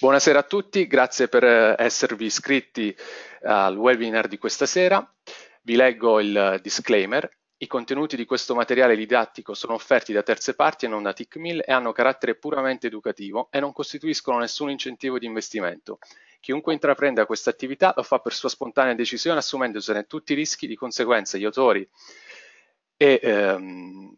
Buonasera a tutti, grazie per eh, esservi iscritti eh, al webinar di questa sera. Vi leggo il eh, disclaimer. I contenuti di questo materiale didattico sono offerti da terze parti e non da TICMIL e hanno carattere puramente educativo e non costituiscono nessun incentivo di investimento. Chiunque intraprenda questa attività lo fa per sua spontanea decisione assumendosene tutti i rischi di conseguenza. Gli autori e ehm,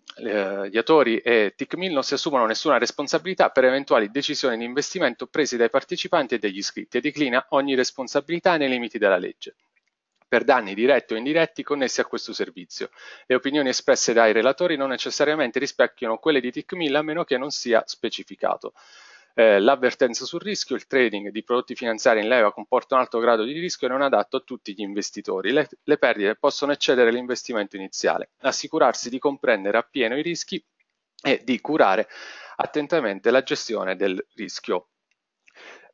gli attori e TICMIL non si assumono nessuna responsabilità per eventuali decisioni di investimento prese dai partecipanti e dagli iscritti e declina ogni responsabilità nei limiti della legge per danni diretti o indiretti connessi a questo servizio. Le opinioni espresse dai relatori non necessariamente rispecchiano quelle di TICMIL a meno che non sia specificato eh, l'avvertenza sul rischio, il trading di prodotti finanziari in leva comporta un alto grado di rischio e non adatto a tutti gli investitori. Le, le perdite possono eccedere l'investimento iniziale. Assicurarsi di comprendere appieno i rischi e di curare attentamente la gestione del rischio.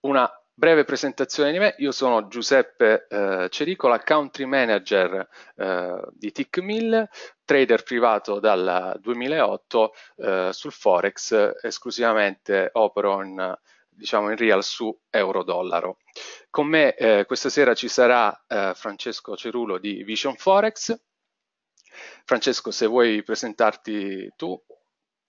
Una Breve presentazione di me, io sono Giuseppe eh, Cericola, country manager eh, di TIC trader privato dal 2008 eh, sul Forex, esclusivamente opero in, diciamo in real su euro-dollaro. Con me eh, questa sera ci sarà eh, Francesco Cerulo di Vision Forex. Francesco, se vuoi presentarti tu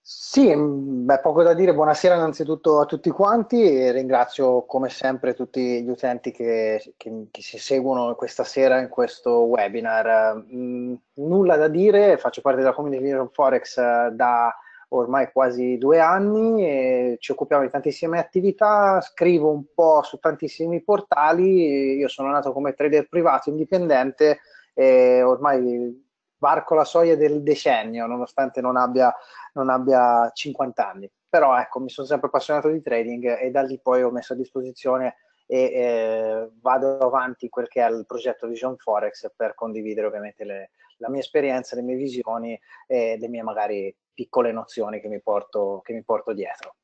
sì, mm, beh, poco da dire. Buonasera innanzitutto a tutti quanti e ringrazio come sempre tutti gli utenti che, che, che ci seguono questa sera in questo webinar. Mm, nulla da dire, faccio parte della community di Forex eh, da ormai quasi due anni e ci occupiamo di tantissime attività, scrivo un po' su tantissimi portali, io sono nato come trader privato indipendente e ormai varco la soglia del decennio, nonostante non abbia non abbia 50 anni. Però ecco, mi sono sempre appassionato di trading e da lì poi ho messo a disposizione e eh, vado avanti quel che è il progetto Vision Forex per condividere ovviamente le, la mia esperienza, le mie visioni e le mie magari piccole nozioni che mi porto, che mi porto dietro.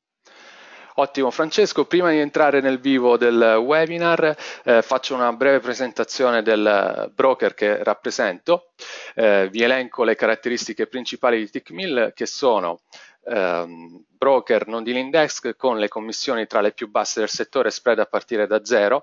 Ottimo, Francesco, prima di entrare nel vivo del webinar eh, faccio una breve presentazione del broker che rappresento. Eh, vi elenco le caratteristiche principali di TICMIL che sono ehm, broker non dealing desk con le commissioni tra le più basse del settore spread a partire da zero,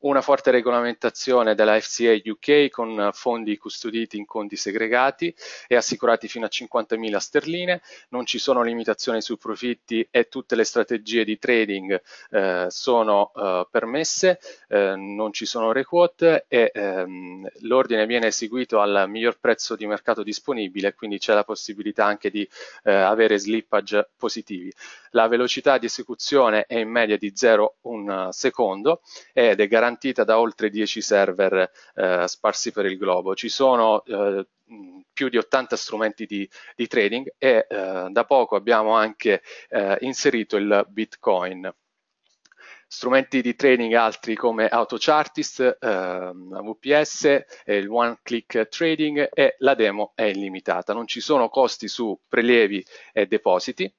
una forte regolamentazione della FCA UK con fondi custoditi in conti segregati e assicurati fino a 50.000 sterline, non ci sono limitazioni sui profitti e tutte le strategie di trading eh, sono eh, permesse, eh, non ci sono requote e ehm, l'ordine viene eseguito al miglior prezzo di mercato disponibile, quindi c'è la possibilità anche di eh, avere slippage positivi. La velocità di esecuzione è in media di 0,1 eh, secondo ed è garantita garantita da oltre 10 server eh, sparsi per il globo. Ci sono eh, più di 80 strumenti di, di trading e eh, da poco abbiamo anche eh, inserito il Bitcoin strumenti di trading altri come AutoChartist, ehm, VPS, eh, il One Click Trading e la demo è illimitata. Non ci sono costi su prelievi e depositi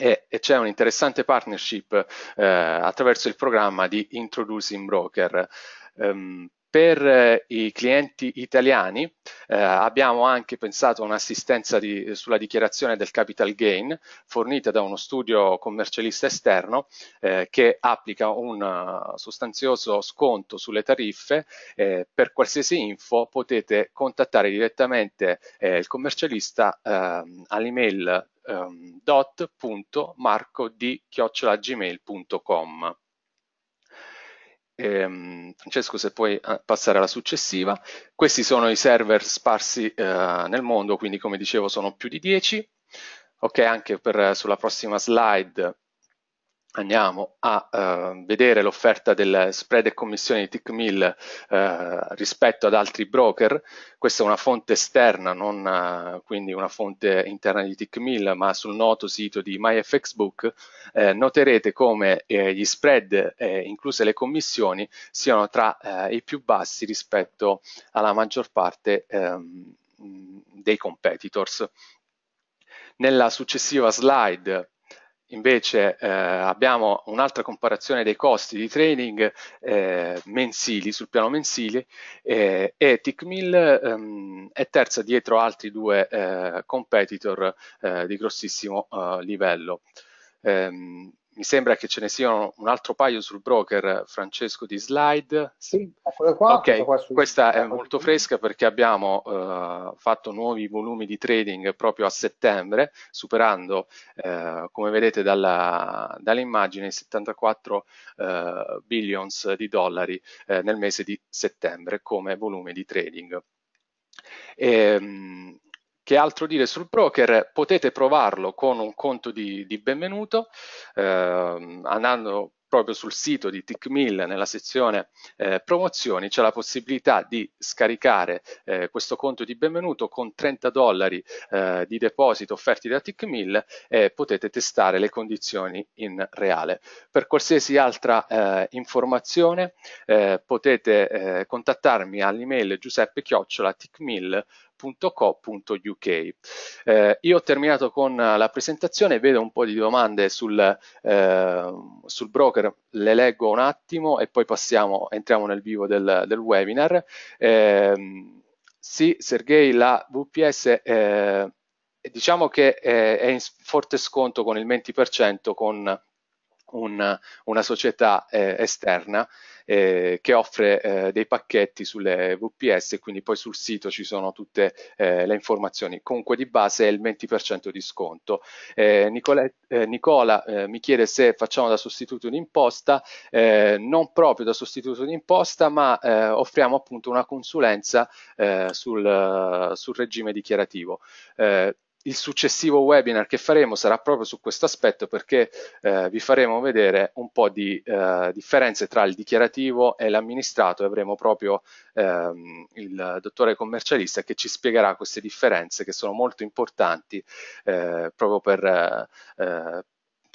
e, e c'è un interessante partnership eh, attraverso il programma di Introducing Broker. Um, per eh, i clienti italiani eh, abbiamo anche pensato a un'assistenza di, sulla dichiarazione del capital gain fornita da uno studio commercialista esterno eh, che applica un eh, sostanzioso sconto sulle tariffe. Eh, per qualsiasi info potete contattare direttamente eh, il commercialista ehm, all'email ehm, dot.marcod.gmail.com ehm, Francesco se puoi eh, passare alla successiva, questi sono i server sparsi eh, nel mondo, quindi come dicevo sono più di 10, ok anche per, sulla prossima slide andiamo a eh, vedere l'offerta del spread e commissione di TickMill eh, rispetto ad altri broker, questa è una fonte esterna, non eh, quindi una fonte interna di TickMill, ma sul noto sito di MyFXBook eh, noterete come eh, gli spread, eh, incluse le commissioni, siano tra i più bassi rispetto alla maggior parte ehm, dei competitors. Nella successiva slide Invece eh, abbiamo un'altra comparazione dei costi di training eh, mensili, sul piano mensile, eh, e TICMIL ehm, è terza dietro altri due eh, competitor eh, di grossissimo eh, livello. Ehm, mi sembra che ce ne siano un altro paio sul broker, Francesco, di slide. Sì, eccola qua. Ok, qua su... questa è molto fresca perché abbiamo eh, fatto nuovi volumi di trading proprio a settembre, superando, eh, come vedete dalla, dall'immagine, i 74 eh, billions di dollari eh, nel mese di settembre come volume di trading. E, ehm, che altro dire sul broker? Potete provarlo con un conto di, di benvenuto eh, andando proprio sul sito di TickMill nella sezione eh, promozioni c'è la possibilità di scaricare eh, questo conto di benvenuto con 30 dollari eh, di deposito offerti da TickMill e potete testare le condizioni in reale. Per qualsiasi altra eh, informazione eh, potete eh, contattarmi all'email giuseppe chiocciola www.co.uk. Eh, io ho terminato con eh, la presentazione, vedo un po' di domande sul, eh, sul broker, le leggo un attimo e poi passiamo, entriamo nel vivo del, del webinar. Ehm, eh, sì, Sergei, la VPS diciamo che eh, è in forte sconto con il 20% con un, una società eh, esterna eh, che offre eh, dei pacchetti sulle VPS quindi poi sul sito ci sono tutte eh, le informazioni. Comunque di base è il 20% di sconto. Eh, Nicola, eh, Nicola eh, mi chiede se facciamo da sostituto d'imposta, non proprio da sostituto d'imposta, ma offriamo appunto una consulenza sul, sul, regime dichiarativo il successivo webinar che faremo sarà proprio su questo aspetto perché eh, vi faremo vedere un po' di eh, differenze tra il dichiarativo e l'amministrato e avremo proprio ehm, il dottore commercialista che ci spiegherà queste differenze che sono molto importanti eh, proprio per, eh,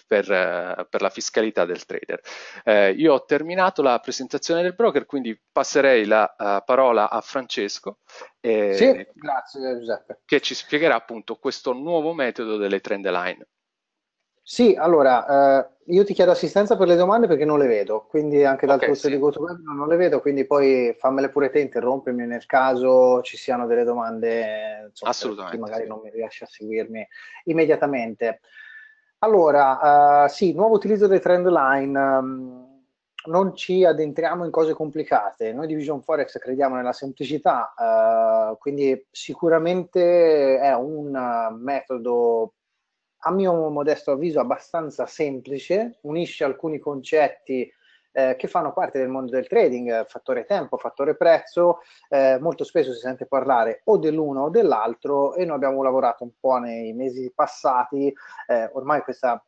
per, eh, per la fiscalità del trader. Eh, io ho terminato la presentazione del broker, quindi passerei la uh, parola a Francesco eh, sì, grazie, Giuseppe. che ci spiegherà appunto questo nuovo metodo delle trend line. Sì, allora eh, io ti chiedo assistenza per le domande perché non le vedo, quindi anche dal okay, corso sì. di GoToWeb non le vedo, quindi poi fammele pure te, interrompimi nel caso ci siano delle domande, insomma, Assolutamente, magari sì. non mi riesci a seguirmi immediatamente. Allora, uh, sì, nuovo utilizzo dei trend line. Um, non ci addentriamo in cose complicate. Noi di Vision Forex crediamo nella semplicità, uh, quindi sicuramente è un metodo, a mio modesto avviso, abbastanza semplice, unisce alcuni concetti eh, che fanno parte del mondo del trading, eh, fattore tempo, fattore prezzo, eh, molto spesso si sente parlare o dell'uno o dell'altro e noi abbiamo lavorato un po' nei mesi passati, eh, ormai questa,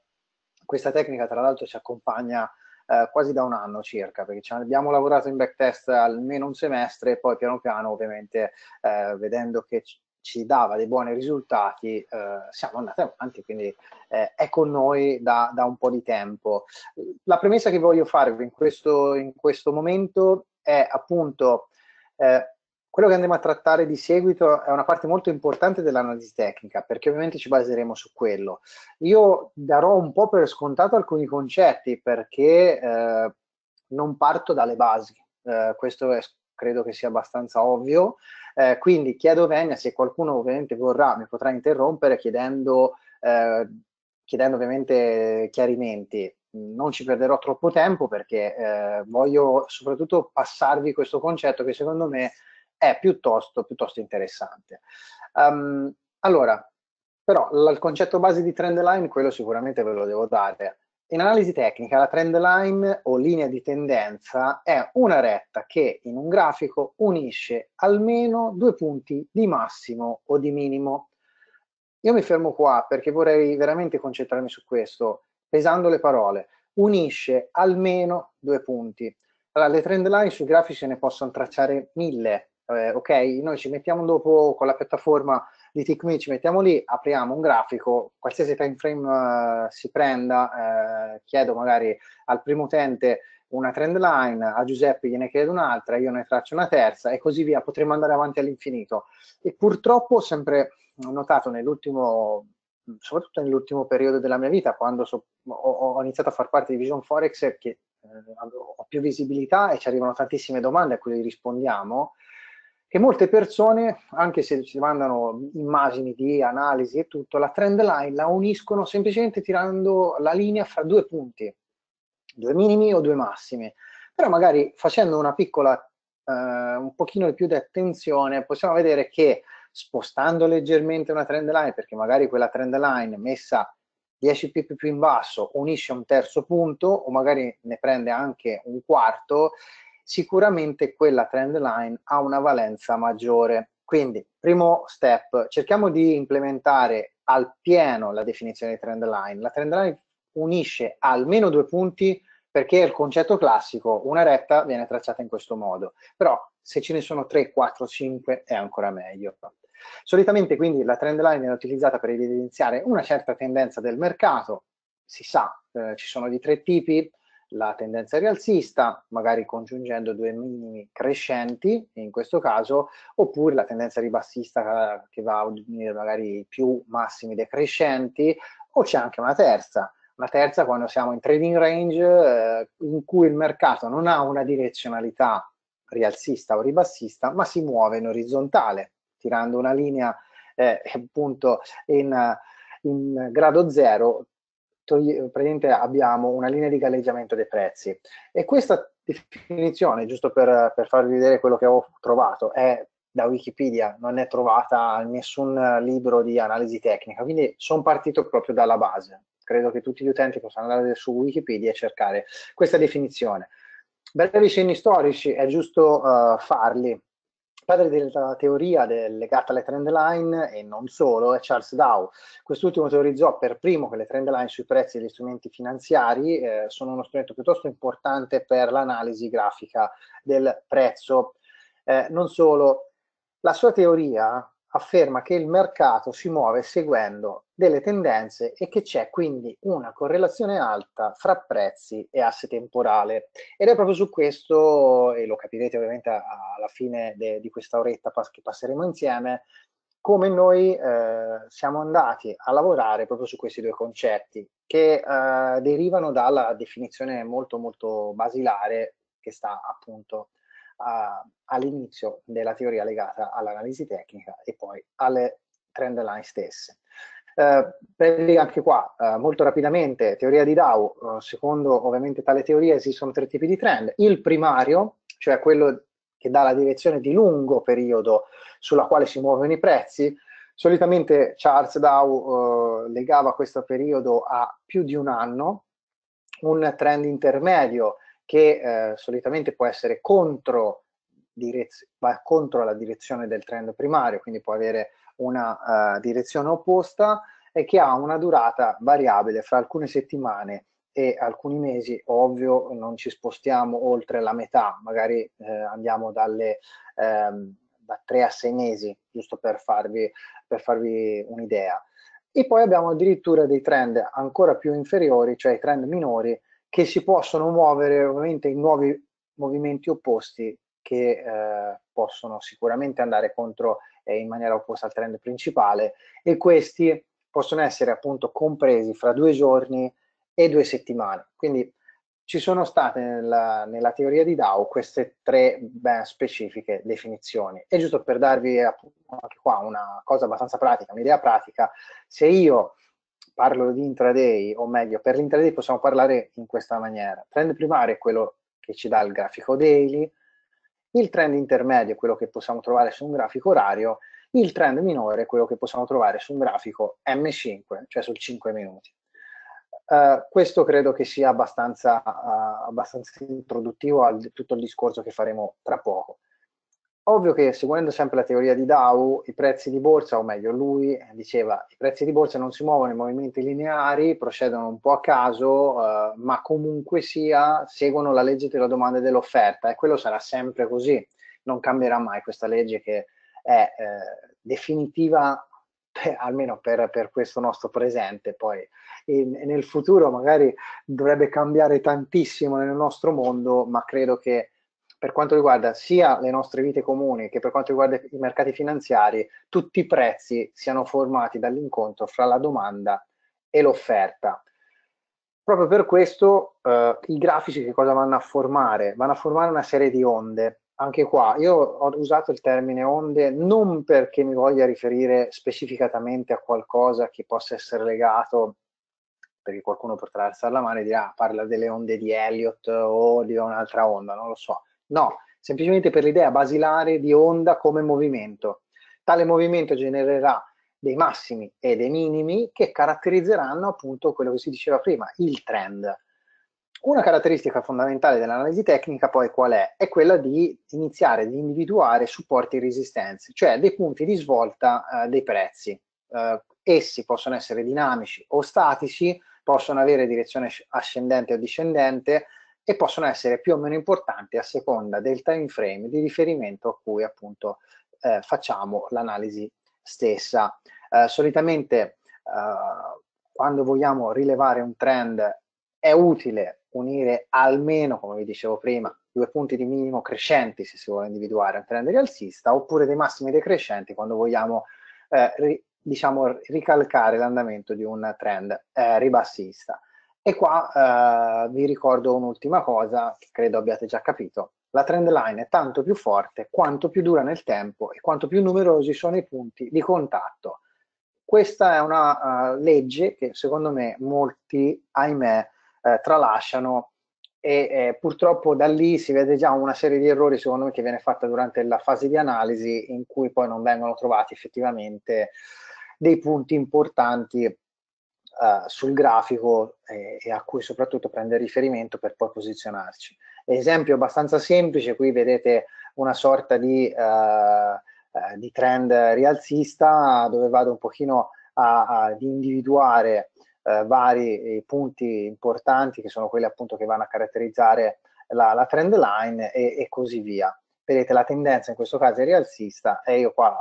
questa tecnica tra l'altro ci accompagna eh, quasi da un anno circa, perché ci abbiamo lavorato in backtest almeno un semestre e poi piano piano ovviamente eh, vedendo che ci dava dei buoni risultati, eh, siamo andati avanti, quindi eh, è con noi da, da, un po' di tempo. La premessa che voglio farvi in questo, in questo momento è appunto eh, quello che andremo a trattare di seguito è una parte molto importante dell'analisi tecnica, perché ovviamente ci baseremo su quello. Io darò un po' per scontato alcuni concetti, perché eh, non parto dalle basi. Eh, questo è credo che sia abbastanza ovvio. Eh, quindi chiedo venia, se qualcuno ovviamente vorrà, mi potrà interrompere chiedendo, eh, chiedendo ovviamente chiarimenti. Non ci perderò troppo tempo perché eh, voglio soprattutto passarvi questo concetto che secondo me è piuttosto, piuttosto interessante. Um, allora, però il concetto base di trend line, quello sicuramente ve lo devo dare in analisi tecnica la trend line o linea di tendenza è una retta che in un grafico unisce almeno due punti di massimo o di minimo. Io mi fermo qua perché vorrei veramente concentrarmi su questo, pesando le parole. Unisce almeno due punti. Allora, le trend line sui grafici se ne possono tracciare mille, eh, ok, noi ci mettiamo dopo con la piattaforma di TickMe, ci mettiamo lì, apriamo un grafico, qualsiasi time frame eh, si prenda, eh, chiedo magari al primo utente una trend line, a Giuseppe gliene chiedo un'altra, io ne traccio una terza e così via, potremmo andare avanti all'infinito. E purtroppo ho sempre notato nell'ultimo, soprattutto nell'ultimo periodo della mia vita, quando so, ho, ho, iniziato a far parte di Vision Forex, che eh, ho più visibilità e ci arrivano tantissime domande a cui rispondiamo, che molte persone, anche se ci mandano immagini di analisi e tutto, la trend line la uniscono semplicemente tirando la linea fra due punti, due minimi o due massimi. Però magari facendo una piccola, eh, un pochino più di attenzione, possiamo vedere che spostando leggermente una trend line, perché magari quella trend line messa 10 pip più in basso unisce un terzo punto o magari ne prende anche un quarto sicuramente quella trend line ha una valenza maggiore. Quindi, primo step, cerchiamo di implementare al pieno la definizione di trend line. La trend line unisce almeno due punti perché è il concetto classico, una retta viene tracciata in questo modo, però se ce ne sono 3, 4, 5 è ancora meglio. Solitamente quindi la trend line viene utilizzata per evidenziare una certa tendenza del mercato, si sa, eh, ci sono di tre tipi, la tendenza rialzista, magari congiungendo due minimi crescenti in questo caso, oppure la tendenza ribassista che va a unire magari più massimi decrescenti, o c'è anche una terza, una terza quando siamo in trading range eh, in cui il mercato non ha una direzionalità rialzista o ribassista, ma si muove in orizzontale, tirando una linea eh, appunto in, in grado zero praticamente abbiamo una linea di galleggiamento dei prezzi e questa definizione, giusto per, per farvi vedere quello che ho trovato, è da Wikipedia, non è trovata in nessun libro di analisi tecnica, quindi sono partito proprio dalla base. Credo che tutti gli utenti possano andare su Wikipedia e cercare questa definizione. Brevi cenni storici, è giusto uh, farli padre della teoria del, legata alle trend line e non solo è Charles Dow. Quest'ultimo teorizzò per primo che le trend line sui prezzi degli strumenti finanziari eh, sono uno strumento piuttosto importante per l'analisi grafica del prezzo. Eh, non solo, la sua teoria afferma che il mercato si muove seguendo delle tendenze e che c'è quindi una correlazione alta fra prezzi e asse temporale. Ed è proprio su questo, e lo capirete ovviamente alla fine de, di questa oretta che passeremo insieme, come noi eh, siamo andati a lavorare proprio su questi due concetti che eh, derivano dalla definizione molto molto basilare che sta appunto all'inizio della teoria legata all'analisi tecnica e poi alle trend line stesse. Eh, anche qua, eh, molto rapidamente, teoria di Dow, eh, secondo ovviamente tale teoria esistono tre tipi di trend. Il primario, cioè quello che dà la direzione di lungo periodo sulla quale si muovono i prezzi, solitamente Charles Dow eh, legava questo periodo a più di un anno, un trend intermedio che eh, solitamente può essere contro, direz- va contro la direzione del trend primario, quindi può avere una uh, direzione opposta e che ha una durata variabile fra alcune settimane e alcuni mesi, ovvio non ci spostiamo oltre la metà, magari eh, andiamo dalle, ehm, da 3 a 6 mesi, giusto per farvi, per farvi un'idea. E poi abbiamo addirittura dei trend ancora più inferiori, cioè i trend minori, che si possono muovere ovviamente in nuovi movimenti opposti che eh, possono sicuramente andare contro eh, in maniera opposta al trend principale e questi possono essere appunto compresi fra due giorni e due settimane. Quindi ci sono state nella, nella teoria di DAO queste tre ben specifiche definizioni. E giusto per darvi appunto anche qua una cosa abbastanza pratica, un'idea pratica, se io parlo di intraday, o meglio, per l'intraday possiamo parlare in questa maniera. Il trend primario è quello che ci dà il grafico daily, il trend intermedio è quello che possiamo trovare su un grafico orario, il trend minore è quello che possiamo trovare su un grafico M5, cioè sul 5 minuti. Uh, questo credo che sia abbastanza, uh, abbastanza introduttivo a tutto il discorso che faremo tra poco. Ovvio che seguendo sempre la teoria di Dow, i prezzi di borsa, o meglio lui diceva, i prezzi di borsa non si muovono in movimenti lineari, procedono un po' a caso, eh, ma comunque sia seguono la legge della domanda e dell'offerta e quello sarà sempre così, non cambierà mai questa legge che è eh, definitiva per, almeno per, per, questo nostro presente, poi in, nel futuro magari dovrebbe cambiare tantissimo nel nostro mondo, ma credo che per quanto riguarda sia le nostre vite comuni che per quanto riguarda i mercati finanziari, tutti i prezzi siano formati dall'incontro fra la domanda e l'offerta. Proprio per questo eh, i grafici che cosa vanno a formare? Vanno a formare una serie di onde. Anche qua io ho usato il termine onde non perché mi voglia riferire specificatamente a qualcosa che possa essere legato perché qualcuno potrà alzare la mano e dirà ah, parla delle onde di Elliot o di un'altra onda, non lo so. No, semplicemente per l'idea basilare di onda come movimento. Tale movimento genererà dei massimi e dei minimi che caratterizzeranno appunto quello che si diceva prima, il trend. Una caratteristica fondamentale dell'analisi tecnica poi qual è? È quella di iniziare ad individuare supporti e resistenze, cioè dei punti di svolta eh, dei prezzi. Eh, essi possono essere dinamici o statici, possono avere direzione ascendente o discendente, e possono essere più o meno importanti a seconda del time frame di riferimento a cui appunto eh, facciamo l'analisi stessa. Eh, solitamente eh, quando vogliamo rilevare un trend è utile unire almeno, come vi dicevo prima, due punti di minimo crescenti se si vuole individuare un trend rialzista oppure dei massimi decrescenti quando vogliamo eh, ri, diciamo, ricalcare l'andamento di un trend eh, ribassista. E qua eh, vi ricordo un'ultima cosa che credo abbiate già capito. La trend line è tanto più forte quanto più dura nel tempo e quanto più numerosi sono i punti di contatto. Questa è una uh, legge che secondo me molti, ahimè, eh, tralasciano e eh, purtroppo da lì si vede già una serie di errori secondo me che viene fatta durante la fase di analisi in cui poi non vengono trovati effettivamente dei punti importanti uh, sul grafico e, eh, e a cui soprattutto prendere riferimento per poi posizionarci. Esempio abbastanza semplice, qui vedete una sorta di, uh, di trend rialzista dove vado un pochino a individuare eh, vari punti importanti che sono quelli appunto che vanno a caratterizzare la, la trend line e, e, così via. Vedete la tendenza in questo caso è rialzista e io qua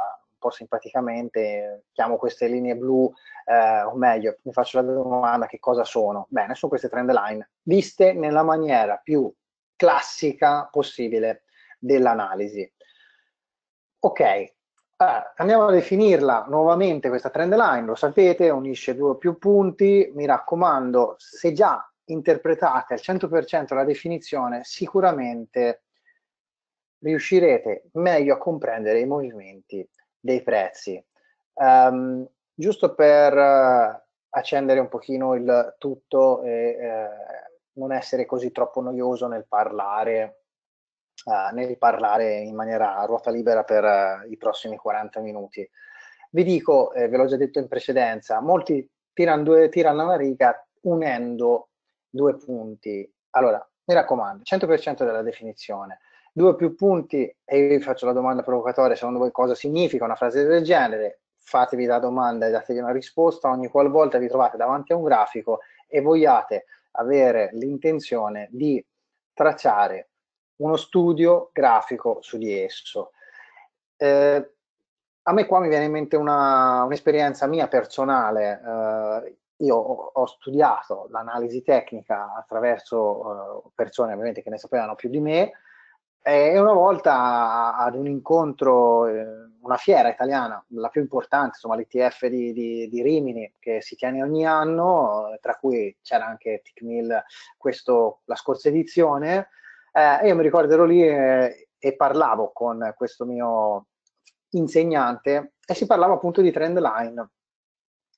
po' simpaticamente, chiamo queste linee blu, eh, o meglio, mi faccio la domanda che cosa sono? Bene, sono queste trend line, viste nella maniera più classica possibile dell'analisi. Ok, allora, andiamo a definirla nuovamente questa trend line, lo sapete, unisce due o più punti, mi raccomando, se già interpretate al 100% la definizione, sicuramente riuscirete meglio a comprendere i movimenti dei prezzi. Um, giusto per eh, accendere un pochino il tutto e eh, non essere così troppo noioso nel parlare, uh, nel parlare in maniera a ruota libera per uh, i prossimi 40 minuti. Vi dico, eh, ve l'ho già detto in precedenza, molti tirano, due, tirano una riga unendo due punti. Allora, mi raccomando, 100% della definizione. Due o più punti, e io vi faccio la domanda provocatoria, secondo voi cosa significa una frase del genere? Fatevi la domanda e dategli una risposta ogni qualvolta vi trovate davanti a un grafico e vogliate avere l'intenzione di tracciare uno studio grafico su di esso. Eh, a me qua mi viene in mente una, un'esperienza mia personale. Eh, io ho studiato l'analisi tecnica attraverso eh, persone ovviamente che ne sapevano più di me e una volta ad un incontro, eh, una fiera italiana, la più importante, insomma l'ETF di, di, di Rimini, che si tiene ogni anno, tra cui c'era anche TICMIL questo, la scorsa edizione, eh, io mi ricordo ero lì eh, e parlavo con questo mio insegnante e si parlava appunto di trend line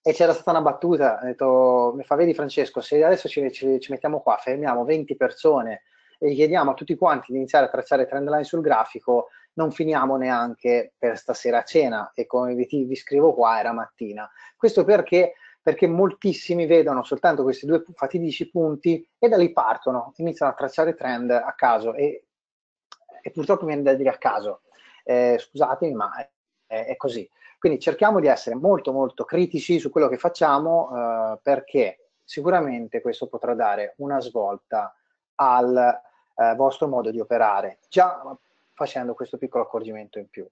e c'era stata una battuta, ho detto, mi fa vedi Francesco, se adesso ci, ci, ci mettiamo qua, fermiamo 20 persone e chiediamo a tutti quanti di iniziare a tracciare trend line sul grafico, non finiamo neanche per stasera a cena e come vi, vi scrivo qua era mattina. Questo perché perché moltissimi vedono soltanto questi due fatidici punti e da lì partono, iniziano a tracciare trend a caso e, e purtroppo mi viene da dire a caso, eh, scusatemi ma è, è, così. Quindi cerchiamo di essere molto molto critici su quello che facciamo eh, perché sicuramente questo potrà dare una svolta al, eh, vostro modo di operare, già facendo questo piccolo accorgimento in più.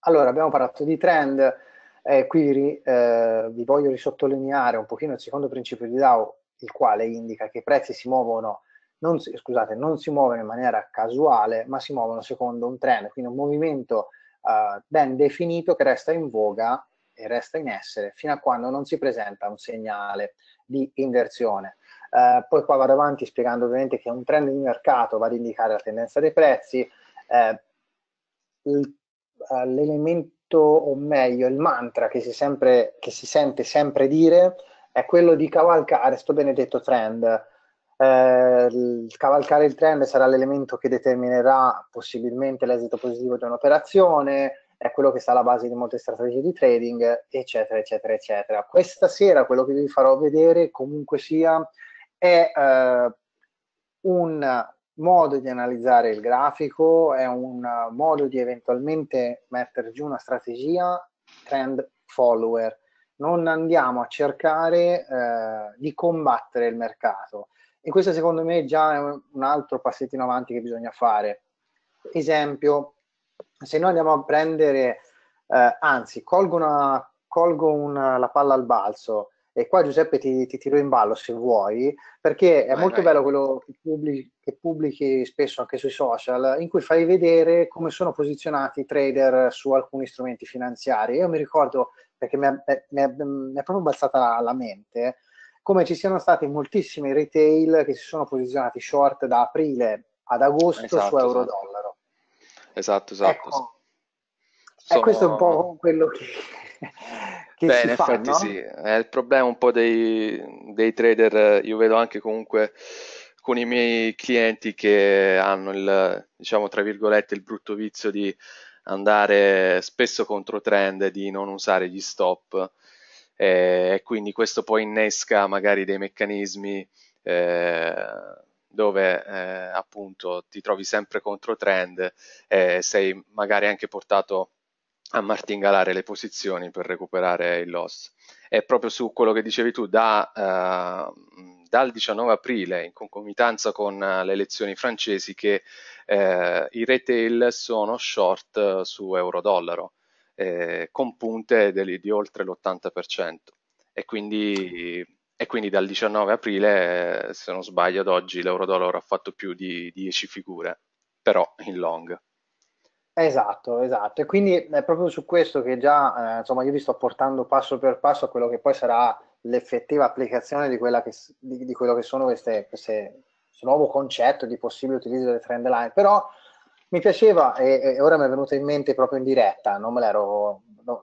Allora, abbiamo parlato di trend, eh, qui eh, vi voglio risottolineare un pochino il secondo principio di DAO, il quale indica che i prezzi si muovono, non si, scusate, non si muovono in maniera casuale, ma si muovono secondo un trend, quindi un movimento eh, ben definito che resta in voga e resta in essere fino a quando non si presenta un segnale di inversione. Eh, poi qua vado avanti spiegando ovviamente che un trend di mercato va ad indicare la tendenza dei prezzi, eh, eh l'elemento o meglio il mantra che si, sempre, che si, sente sempre dire è quello di cavalcare questo benedetto trend. Eh, il cavalcare il trend sarà l'elemento che determinerà possibilmente l'esito positivo di un'operazione, è quello che sta alla base di molte strategie di trading, eccetera, eccetera, eccetera. Questa sera quello che vi farò vedere comunque sia è eh, un modo di analizzare il grafico, è un modo di eventualmente mettere giù una strategia trend follower. Non andiamo a cercare eh, di combattere il mercato. E questo secondo me già è un altro passettino avanti che bisogna fare. Esempio, se noi andiamo a prendere, eh, anzi, colgo, una, colgo una, la palla al balzo, e qua Giuseppe ti, ti tiro in ballo se vuoi, perché è vai, molto vai. bello quello che pubblichi, che pubblichi, spesso anche sui social, in cui fai vedere come sono posizionati i trader su alcuni strumenti finanziari. Io mi ricordo, perché mi è, proprio balzata la, la mente, come ci siano stati moltissimi retail che si sono posizionati short da aprile ad agosto esatto, su esatto. euro-dollaro. Esatto, esatto. esatto. Ecco, sono... E eh, questo è un po' quello che che Beh, in effetti no? sì, è il problema un po' dei, dei, trader, eh, io vedo anche comunque con i miei clienti che hanno il, diciamo, tra virgolette, il brutto vizio di andare spesso contro trend, di non usare gli stop e quindi questo poi innesca magari dei meccanismi eh, dove eh, appunto ti trovi sempre contro trend e sei magari anche portato a martingalare le posizioni per recuperare il loss. È proprio su quello che dicevi tu, da, eh, dal 19 aprile, in concomitanza con eh, le elezioni francesi, che eh, i retail sono short eh, su euro-dollaro, eh, con punte di, di oltre l'80%. E quindi, e quindi, dal 19 aprile, eh, se non sbaglio, ad oggi l'euro-dollaro ha fatto più di 10 figure, però in long. Esatto, esatto. E quindi è proprio su questo che già, eh, insomma, io vi sto portando passo per passo a quello che poi sarà l'effettiva applicazione di, che, di, di quello che sono queste, queste, questo nuovo concetto di possibile utilizzo delle trend line. Però mi piaceva e, e ora mi è venuta in mente proprio in diretta, non me l'ero... No,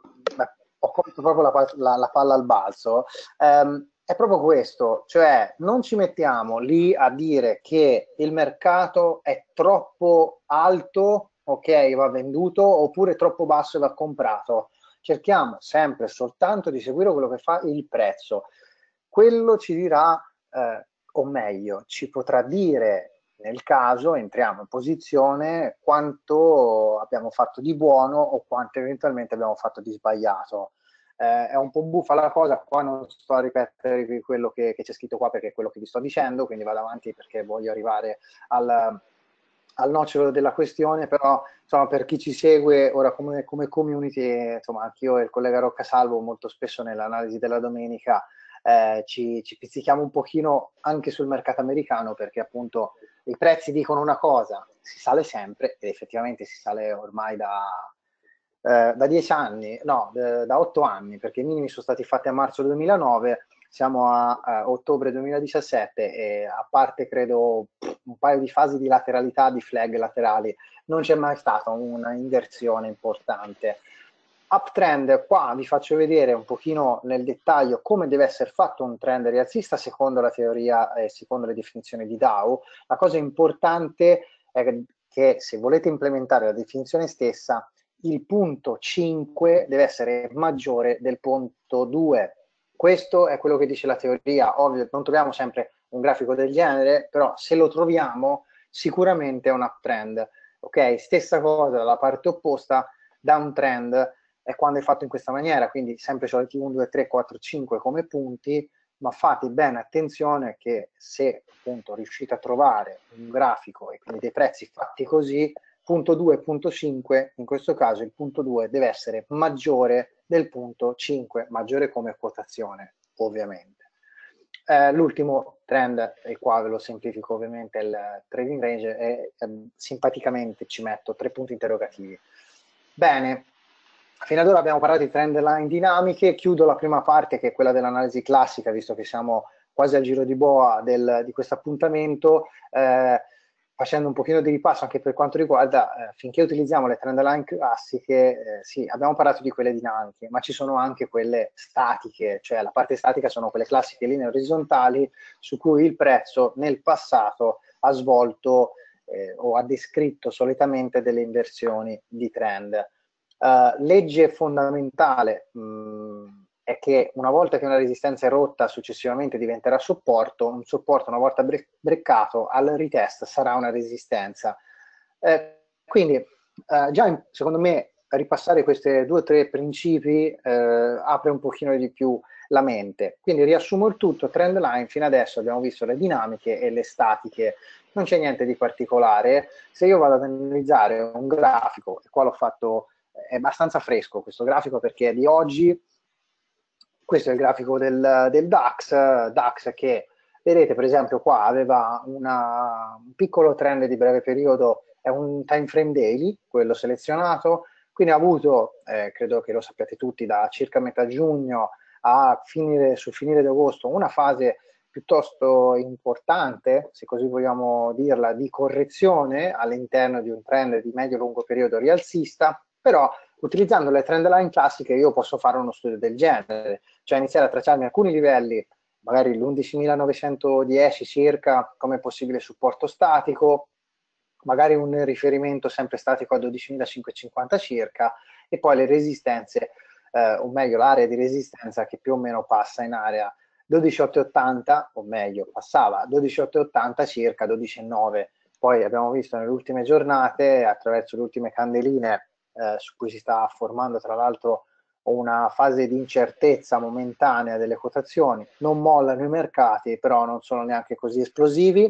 ho colto proprio la, la, la, palla al balzo. Um, è proprio questo, cioè non ci mettiamo lì a dire che il mercato è troppo alto ok, va venduto, oppure troppo basso va comprato. Cerchiamo sempre soltanto di seguire quello che fa il prezzo. Quello ci dirà, eh, o meglio, ci potrà dire nel caso entriamo in posizione quanto abbiamo fatto di buono o quanto eventualmente abbiamo fatto di sbagliato. Eh, è un po' buffa la cosa, qua non sto a ripetere quello che, che c'è scritto qua perché è quello che vi sto dicendo, quindi vado avanti perché voglio arrivare al, al nocciolo della questione, però insomma, per chi ci segue ora come, come community, insomma, anch'io e il collega Rocca Salvo molto spesso nell'analisi della domenica eh, ci, ci, pizzichiamo un pochino anche sul mercato americano perché appunto i prezzi dicono una cosa, si sale sempre ed effettivamente si sale ormai da, eh, da dieci anni, no, da otto anni perché i minimi sono stati fatti a marzo 2009 siamo a, a ottobre 2017 e a parte credo un paio di fasi di lateralità di flag laterali non c'è mai stata una inversione importante uptrend qua vi faccio vedere un pochino nel dettaglio come deve essere fatto un trend rialzista secondo la teoria e secondo le definizioni di Dow la cosa importante è che se volete implementare la definizione stessa il punto 5 deve essere maggiore del punto 2 questo è quello che dice la teoria, ovvio, non troviamo sempre un grafico del genere, però se lo troviamo sicuramente è un uptrend. Ok, stessa cosa, la parte opposta downtrend è quando è fatto in questa maniera, quindi sempre soliti 1, 2, 3, 4, 5 come punti, ma fate bene attenzione che se appunto riuscite a trovare un grafico e quindi dei prezzi fatti così, punto 2 punto 5, in questo caso il punto 2 deve essere maggiore del punto 5, maggiore come quotazione, ovviamente. Eh, l'ultimo trend, e qua ve lo semplifico ovviamente, è il trading range, e ehm, simpaticamente ci metto tre punti interrogativi. Bene, fino ad ora abbiamo parlato di trend line dinamiche, chiudo la prima parte che è quella dell'analisi classica, visto che siamo quasi al giro di boa del, di questo appuntamento. Eh, facendo un pochino di ripasso anche per quanto riguarda, eh, finché utilizziamo le trend line classiche, eh, sì, abbiamo parlato di quelle dinamiche, ma ci sono anche quelle statiche, cioè la parte statica sono quelle classiche linee orizzontali su cui il prezzo nel passato ha svolto eh, o ha descritto solitamente delle inversioni di trend. Uh, legge fondamentale mh, mm, è che una volta che una resistenza è rotta successivamente diventerà supporto, un supporto una volta bre- breccato al retest sarà una resistenza. Eh, quindi eh, già in, secondo me ripassare questi due o tre principi eh, apre un pochino di più la mente. Quindi riassumo il tutto, trend line, fino adesso abbiamo visto le dinamiche e le statiche, non c'è niente di particolare. Se io vado ad analizzare un grafico, e qua l'ho fatto, è abbastanza fresco questo grafico perché è di oggi, questo è il grafico del, del DAX, DAX che vedete per esempio qua aveva una, un piccolo trend di breve periodo, è un time frame daily, quello selezionato, quindi ha avuto, eh, credo che lo sappiate tutti, da circa metà giugno a finire, sul finire di agosto una fase piuttosto importante, se così vogliamo dirla, di correzione all'interno di un trend di medio-lungo periodo rialzista, però utilizzando le trend line classiche io posso fare uno studio del genere, cioè iniziare a tracciarmi alcuni livelli, magari l'11910 circa come possibile supporto statico, magari un riferimento sempre statico a 12.550 circa e poi le resistenze, eh, o meglio l'area di resistenza che più o meno passa in area 12.880, o meglio passava 12.880 circa 12.9. Poi abbiamo visto nelle ultime giornate, attraverso le ultime candeline, eh, su cui si sta formando tra l'altro una fase di incertezza momentanea delle quotazioni, non mollano i mercati, però non sono neanche così esplosivi.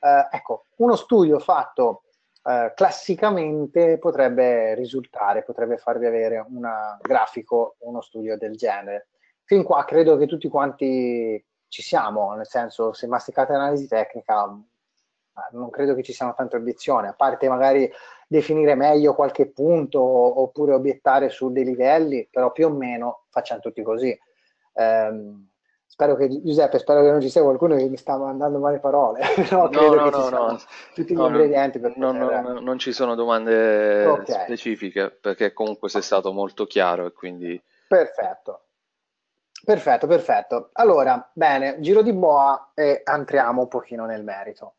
Eh, ecco, uno studio fatto eh, classicamente potrebbe risultare, potrebbe farvi avere un grafico, uno studio del genere. Fin qua credo che tutti quanti ci siamo, nel senso se masticate l'analisi tecnica non credo che ci siano tante obiezioni, a parte magari definire meglio qualche punto oppure obiettare su dei livelli, però più o meno facciamo tutti così. Ehm, spero che Giuseppe, spero che non ci sia qualcuno che mi sta mandando male parole, no, no, no, no, no. tutti gli no, ingredienti. Per non, poter... non ci sono domande okay. specifiche perché comunque sei stato molto chiaro e quindi... Perfetto. Perfetto, perfetto. Allora, bene, giro di boa e entriamo un pochino nel merito.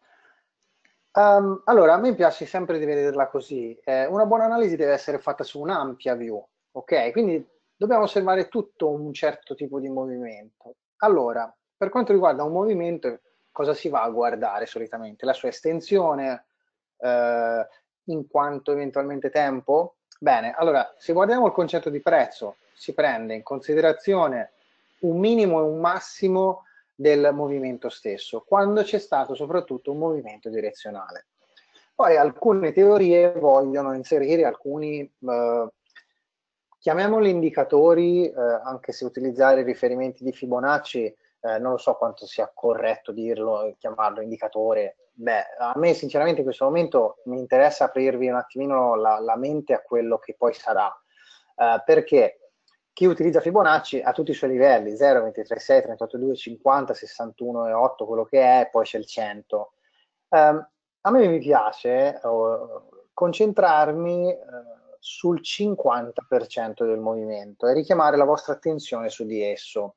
Um, allora, a me piace sempre di vederla così. Eh, una buona analisi deve essere fatta su un'ampia view, ok? Quindi dobbiamo osservare tutto un certo tipo di movimento. Allora, per quanto riguarda un movimento, cosa si va a guardare solitamente? La sua estensione, eh, in quanto eventualmente tempo? Bene, allora, se guardiamo il concetto di prezzo, si prende in considerazione un minimo e un massimo del movimento stesso, quando c'è stato soprattutto un movimento direzionale. Poi alcune teorie vogliono inserire alcuni, eh, chiamiamoli indicatori, eh, anche se utilizzare i riferimenti di Fibonacci, eh, non lo so quanto sia corretto dirlo, chiamarlo indicatore. Beh, a me sinceramente in questo momento mi interessa aprirvi un attimino la, la mente a quello che poi sarà. Eh, perché? chi utilizza Fibonacci ha tutti i suoi livelli, 0, 23, 6, 38, 2, 50, 61 e 8, quello che è, poi c'è il 100. Um, ehm, a me mi piace uh, concentrarmi uh, sul 50% del movimento e richiamare la vostra attenzione su di esso.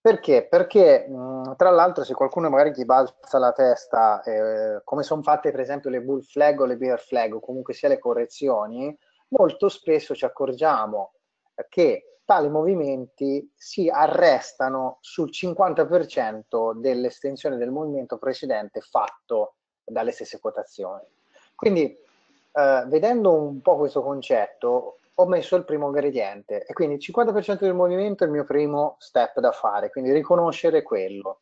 Perché? Perché mh, mm, tra l'altro se qualcuno magari ti balza la testa, eh, come sono fatte per esempio le bull flag o le bear flag o comunque sia le correzioni, molto spesso ci accorgiamo che tali movimenti si arrestano sul 50% dell'estensione del movimento precedente fatto dalle stesse quotazioni. Quindi, eh, vedendo un po' questo concetto, ho messo il primo ingrediente e quindi il 50% del movimento è il mio primo step da fare, quindi riconoscere quello.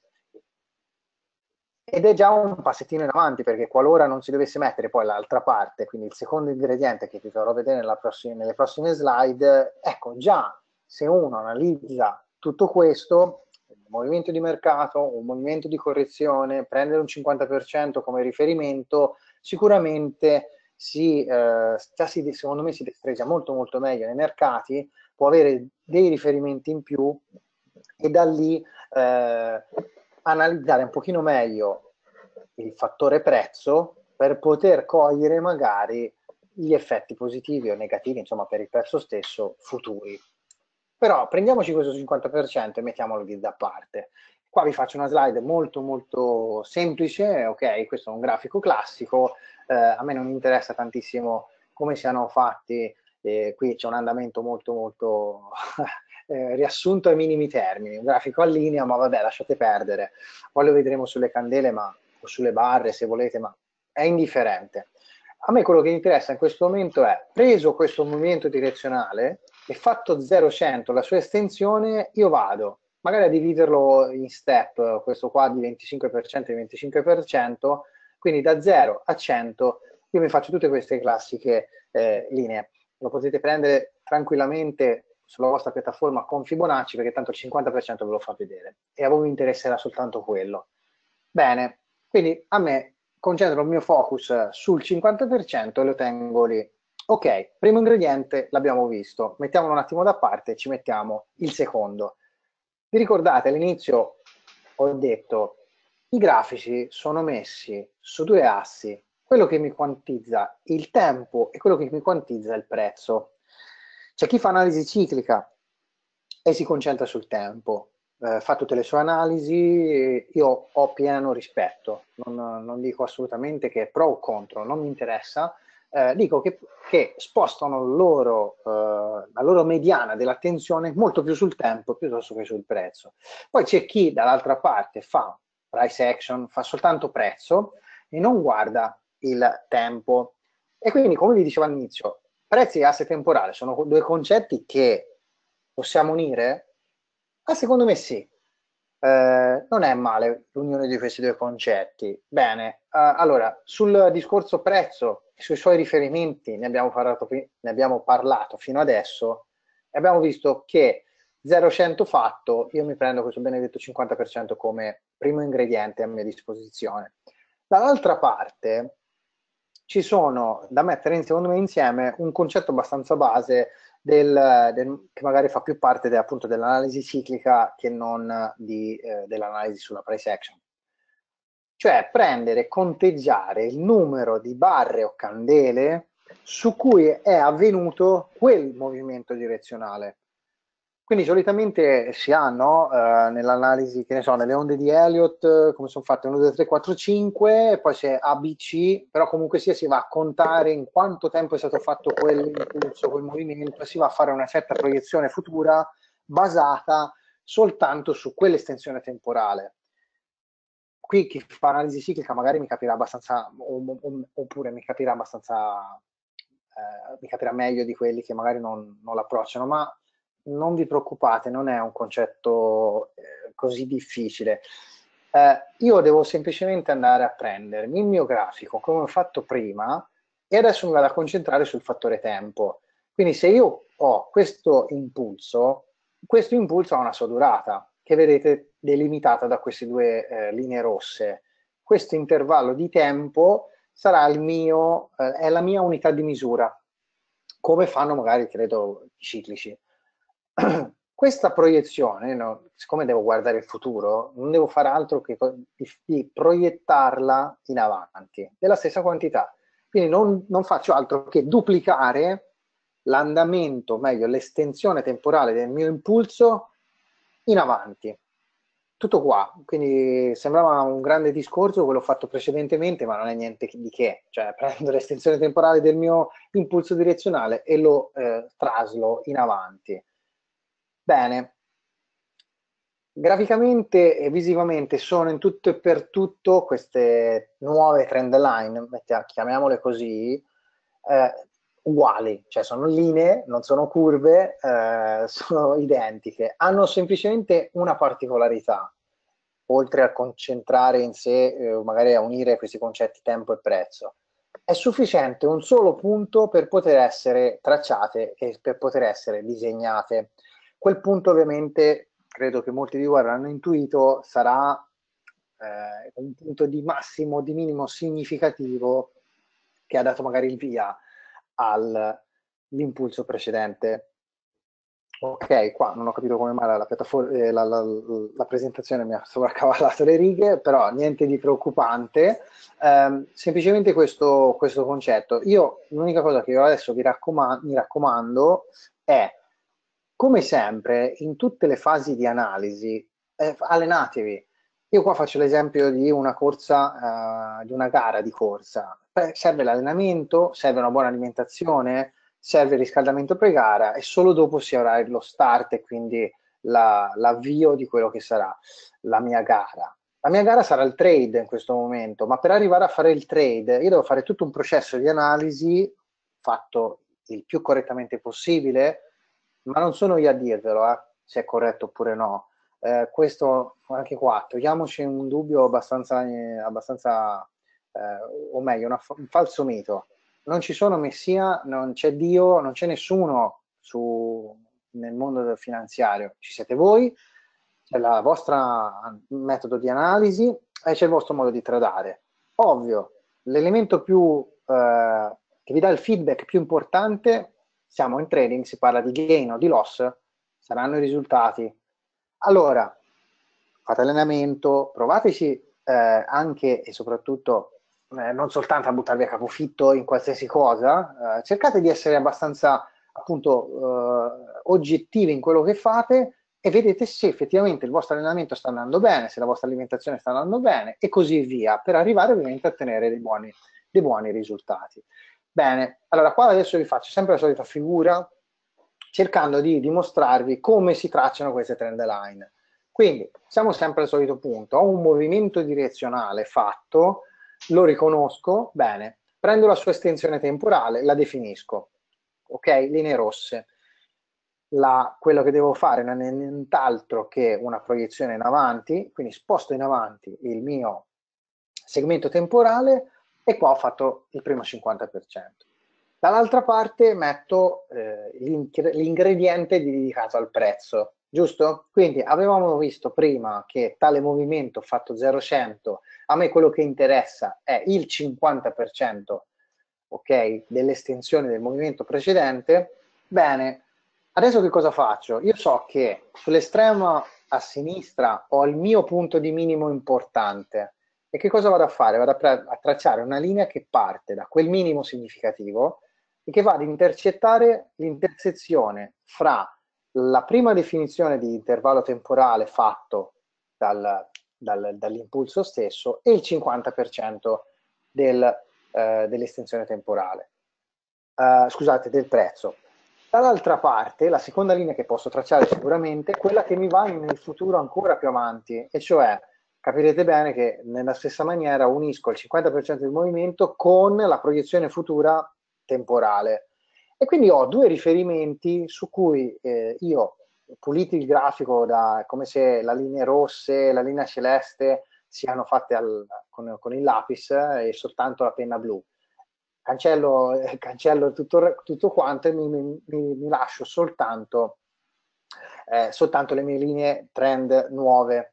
Ed è già un passettino in avanti perché qualora non si dovesse mettere poi l'altra parte, quindi il secondo ingrediente che vi farò vedere prossima, nelle prossime slide, ecco già se uno analizza tutto questo, un movimento di mercato, un movimento di correzione, prendere un 50% come riferimento, sicuramente si, eh, si, secondo me si destreggia molto molto meglio nei mercati, può avere dei riferimenti in più e da lì eh, analizzare un pochino meglio il fattore prezzo per poter cogliere magari gli effetti positivi o negativi, insomma, per il prezzo stesso futuri. Però prendiamoci questo 50% e mettiamolo lì da parte. Qua vi faccio una slide molto molto semplice, ok? Questo è un grafico classico, eh, a me non interessa tantissimo come siano fatti, eh, qui c'è un andamento molto molto eh, riassunto ai minimi termini, un grafico a linea, ma vabbè lasciate perdere, poi lo vedremo sulle candele ma, o sulle barre se volete, ma è indifferente. A me quello che interessa in questo momento è, preso questo movimento direzionale, e fatto 0,100 la sua estensione, io vado magari a dividerlo in step, questo qua di 25% e 25%, quindi da 0 a 100 io mi faccio tutte queste classiche eh, linee. Lo potete prendere tranquillamente sulla vostra piattaforma con Fibonacci perché tanto il 50% ve lo fa vedere e a voi interesserà soltanto quello. Bene, quindi a me concentro il mio focus sul 50% e lo tengo lì Ok, primo ingrediente l'abbiamo visto, mettiamolo un attimo da parte e ci mettiamo il secondo. Vi ricordate all'inizio ho detto i grafici sono messi su due assi, quello che mi quantizza il tempo e quello che mi quantizza il prezzo. C'è chi fa analisi ciclica e si concentra sul tempo, eh, fa tutte le sue analisi, io ho pieno rispetto, non, non dico assolutamente che è pro o contro, non mi interessa, eh, dico che, che, spostano loro, eh, la loro mediana dell'attenzione molto più sul tempo piuttosto che sul prezzo. Poi c'è chi dall'altra parte fa price action, fa soltanto prezzo e non guarda il tempo. E quindi, come vi dicevo all'inizio, prezzi e asse temporale sono due concetti che possiamo unire? Ma ah, secondo me sì, eh, non è male l'unione di questi due concetti. Bene, uh, allora sul discorso prezzo e sui suoi riferimenti ne abbiamo, parlato, ne abbiamo parlato fino adesso e abbiamo visto che 0-100 fatto, io mi prendo questo benedetto 50% come primo ingrediente a mia disposizione. Dall'altra parte ci sono da mettere secondo me insieme un concetto abbastanza base del, del, che magari fa più parte de, appunto dell'analisi ciclica che non di, eh, dell'analisi sulla price action. Cioè prendere e conteggiare il numero di barre o candele su cui è avvenuto quel movimento direzionale. Quindi solitamente si ha no? uh, nell'analisi, che ne so, nelle onde di Elliott, eh, come sono fatte 1, 2, 3, 4, 5, poi c'è ABC, però comunque sia si va a contare in quanto tempo è stato fatto quell'impulso, quel movimento, e si va a fare una certa proiezione futura basata soltanto su quell'estensione temporale. Qui chi fa analisi ciclica magari mi capirà abbastanza, oppure mi capirà abbastanza, eh, mi capirà meglio di quelli che magari non, non l'approcciano, ma non vi preoccupate, non è un concetto eh, così difficile. Eh, io devo semplicemente andare a prendermi il mio grafico come ho fatto prima e adesso mi vado a concentrare sul fattore tempo. Quindi se io ho questo impulso, questo impulso ha una sua durata, che vedete delimitata da queste due eh, linee rosse. Questo intervallo di tempo sarà il mio, eh, è la mia unità di misura, come fanno magari, credo, i ciclici. questa proiezione, no, siccome devo guardare il futuro, non devo fare altro che di, proiettarla in avanti, della stessa quantità. Quindi non, non faccio altro che duplicare l'andamento, meglio l'estensione temporale del mio impulso in avanti. Tutto qua, quindi sembrava un grande discorso quello fatto precedentemente, ma non è niente di che, cioè prendo l'estensione temporale del mio impulso direzionale e lo eh, traslo in avanti. Bene, graficamente e visivamente sono in tutto e per tutto queste nuove trend line, chiamiamole così, eh, uguali, cioè sono linee, non sono curve, eh, sono identiche, hanno semplicemente una particolarità, oltre a concentrare in sé, eh, magari a unire questi concetti tempo e prezzo. È sufficiente un solo punto per poter essere tracciate e per poter essere disegnate quel punto ovviamente, credo che molti di voi avranno intuito, sarà eh, un punto di massimo, di minimo significativo che ha dato magari il via all'impulso precedente. Ok, qua non ho capito come mai la, eh, la, la, la, presentazione mi ha sovraccavallato le righe, però niente di preoccupante, eh, semplicemente questo, questo, concetto. Io l'unica cosa che io adesso vi raccomando, mi raccomando è come sempre, in tutte le fasi di analisi, eh, allenatevi. Io qua faccio l'esempio di una corsa, eh, di una gara di corsa. Serve l'allenamento, serve una buona alimentazione, serve il riscaldamento pre-gara e solo dopo si avrà lo start e quindi la, l'avvio di quello che sarà la mia gara. La mia gara sarà il trade in questo momento, ma per arrivare a fare il trade io devo fare tutto un processo di analisi fatto il più correttamente possibile, ma non sono io a dirvelo eh, se è corretto oppure no. Eh, questo anche qua, togliamoci un dubbio abbastanza, eh, abbastanza eh, o meglio, una, un falso mito. Non ci sono messia, non c'è Dio, non c'è nessuno su, nel mondo del finanziario. Ci siete voi, c'è il vostro metodo di analisi e c'è il vostro modo di tradare. Ovvio, l'elemento più eh, che vi dà il feedback più importante siamo in trading, si parla di gain o di loss, saranno i risultati. Allora, fate allenamento, provateci eh, anche e soprattutto eh, non soltanto a buttarvi a capofitto in qualsiasi cosa, eh, cercate di essere abbastanza appunto eh, oggettivi in quello che fate e vedete se effettivamente il vostro allenamento sta andando bene, se la vostra alimentazione sta andando bene e così via, per arrivare ovviamente a ottenere dei buoni, dei buoni risultati. Bene, allora qua adesso vi faccio sempre la solita figura cercando di dimostrarvi come si tracciano queste trend line. Quindi siamo sempre al solito punto, ho un movimento direzionale fatto, lo riconosco, bene, prendo la sua estensione temporale, la definisco, ok? Linee rosse. La, quello che devo fare non è nient'altro che una proiezione in avanti, quindi sposto in avanti il mio segmento temporale, e qua ho fatto il primo 50%. Dall'altra parte metto eh, l'ingrediente dedicato al prezzo, giusto? Quindi avevamo visto prima che tale movimento fatto 0,100, a me quello che interessa è il 50% okay, dell'estensione del movimento precedente. Bene, adesso che cosa faccio? Io so che sull'estrema a sinistra ho il mio punto di minimo importante, e che cosa vado a fare? Vado a, pra- a tracciare una linea che parte da quel minimo significativo e che va ad intercettare l'intersezione fra la prima definizione di intervallo temporale fatto dal, dal, dall'impulso stesso e il 50% del, eh, dell'estensione temporale, eh, scusate, del prezzo. Dall'altra parte, la seconda linea che posso tracciare sicuramente è quella che mi va nel futuro ancora più avanti, e cioè capirete bene che nella stessa maniera unisco il 50% del movimento con la proiezione futura temporale. E quindi ho due riferimenti su cui eh, io puliti il grafico da come se la linea rossa e la linea celeste siano fatte al, con, con, il lapis eh, e soltanto la penna blu. Cancello, eh, cancello tutto, tutto, quanto e mi, mi, mi lascio soltanto, eh, soltanto le mie linee trend nuove.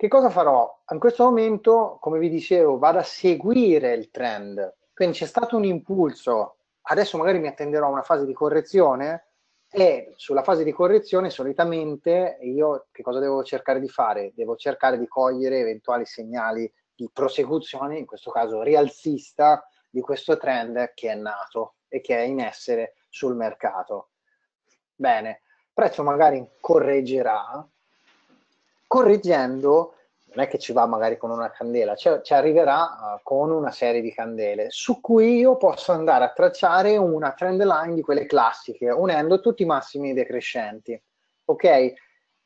Che cosa farò? In questo momento, come vi dicevo, vado a seguire il trend. Quindi c'è stato un impulso, adesso magari mi attenderò a una fase di correzione e sulla fase di correzione solitamente io che cosa devo cercare di fare? Devo cercare di cogliere eventuali segnali di prosecuzione, in questo caso rialzista, di questo trend che è nato e che è in essere sul mercato. Bene, il prezzo magari correggerà, correggendo non è che ci va magari con una candela, cioè, ci arriverà uh, con una serie di candele su cui io posso andare a tracciare una trend line di quelle classiche, unendo tutti i massimi decrescenti. Ok?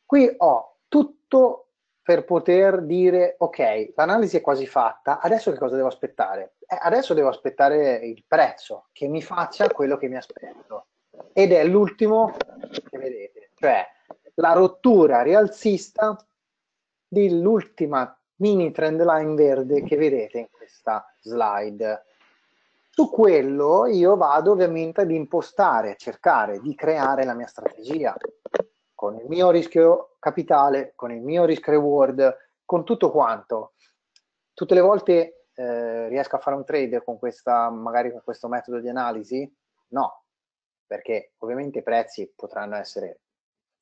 Qui ho tutto per poter dire, ok, l'analisi è quasi fatta, adesso che cosa devo aspettare? Eh, adesso devo aspettare il prezzo che mi faccia quello che mi aspetto. Ed è l'ultimo che vedete, cioè la rottura rialzista dell'ultima mini trend line verde che vedete in questa slide. Su quello io vado ovviamente ad impostare, a cercare di creare la mia strategia con il mio rischio capitale, con il mio risk reward, con tutto quanto. Tutte le volte eh, riesco a fare un trade con questa, magari con questo metodo di analisi? No, perché ovviamente i prezzi potranno essere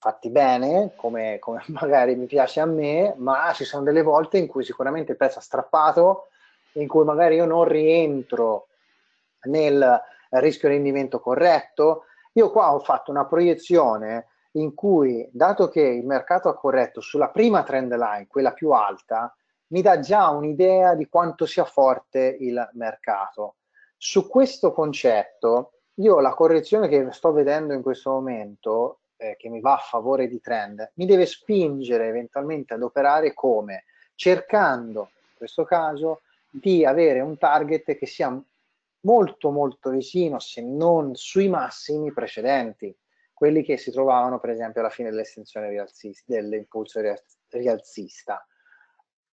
fatti bene, come, come, magari mi piace a me, ma ci sono delle volte in cui sicuramente il pezzo ha strappato, in cui magari io non rientro nel rischio rendimento corretto. Io qua ho fatto una proiezione in cui, dato che il mercato ha corretto sulla prima trend line, quella più alta, mi dà già un'idea di quanto sia forte il mercato. Su questo concetto, io la correzione che sto vedendo in questo momento eh, che mi va a favore di trend mi deve spingere eventualmente ad operare come cercando in questo caso di avere un target che sia molto molto vicino se non sui massimi precedenti quelli che si trovavano per esempio alla fine dell'estensione rialzista, dell'impulso rialzista.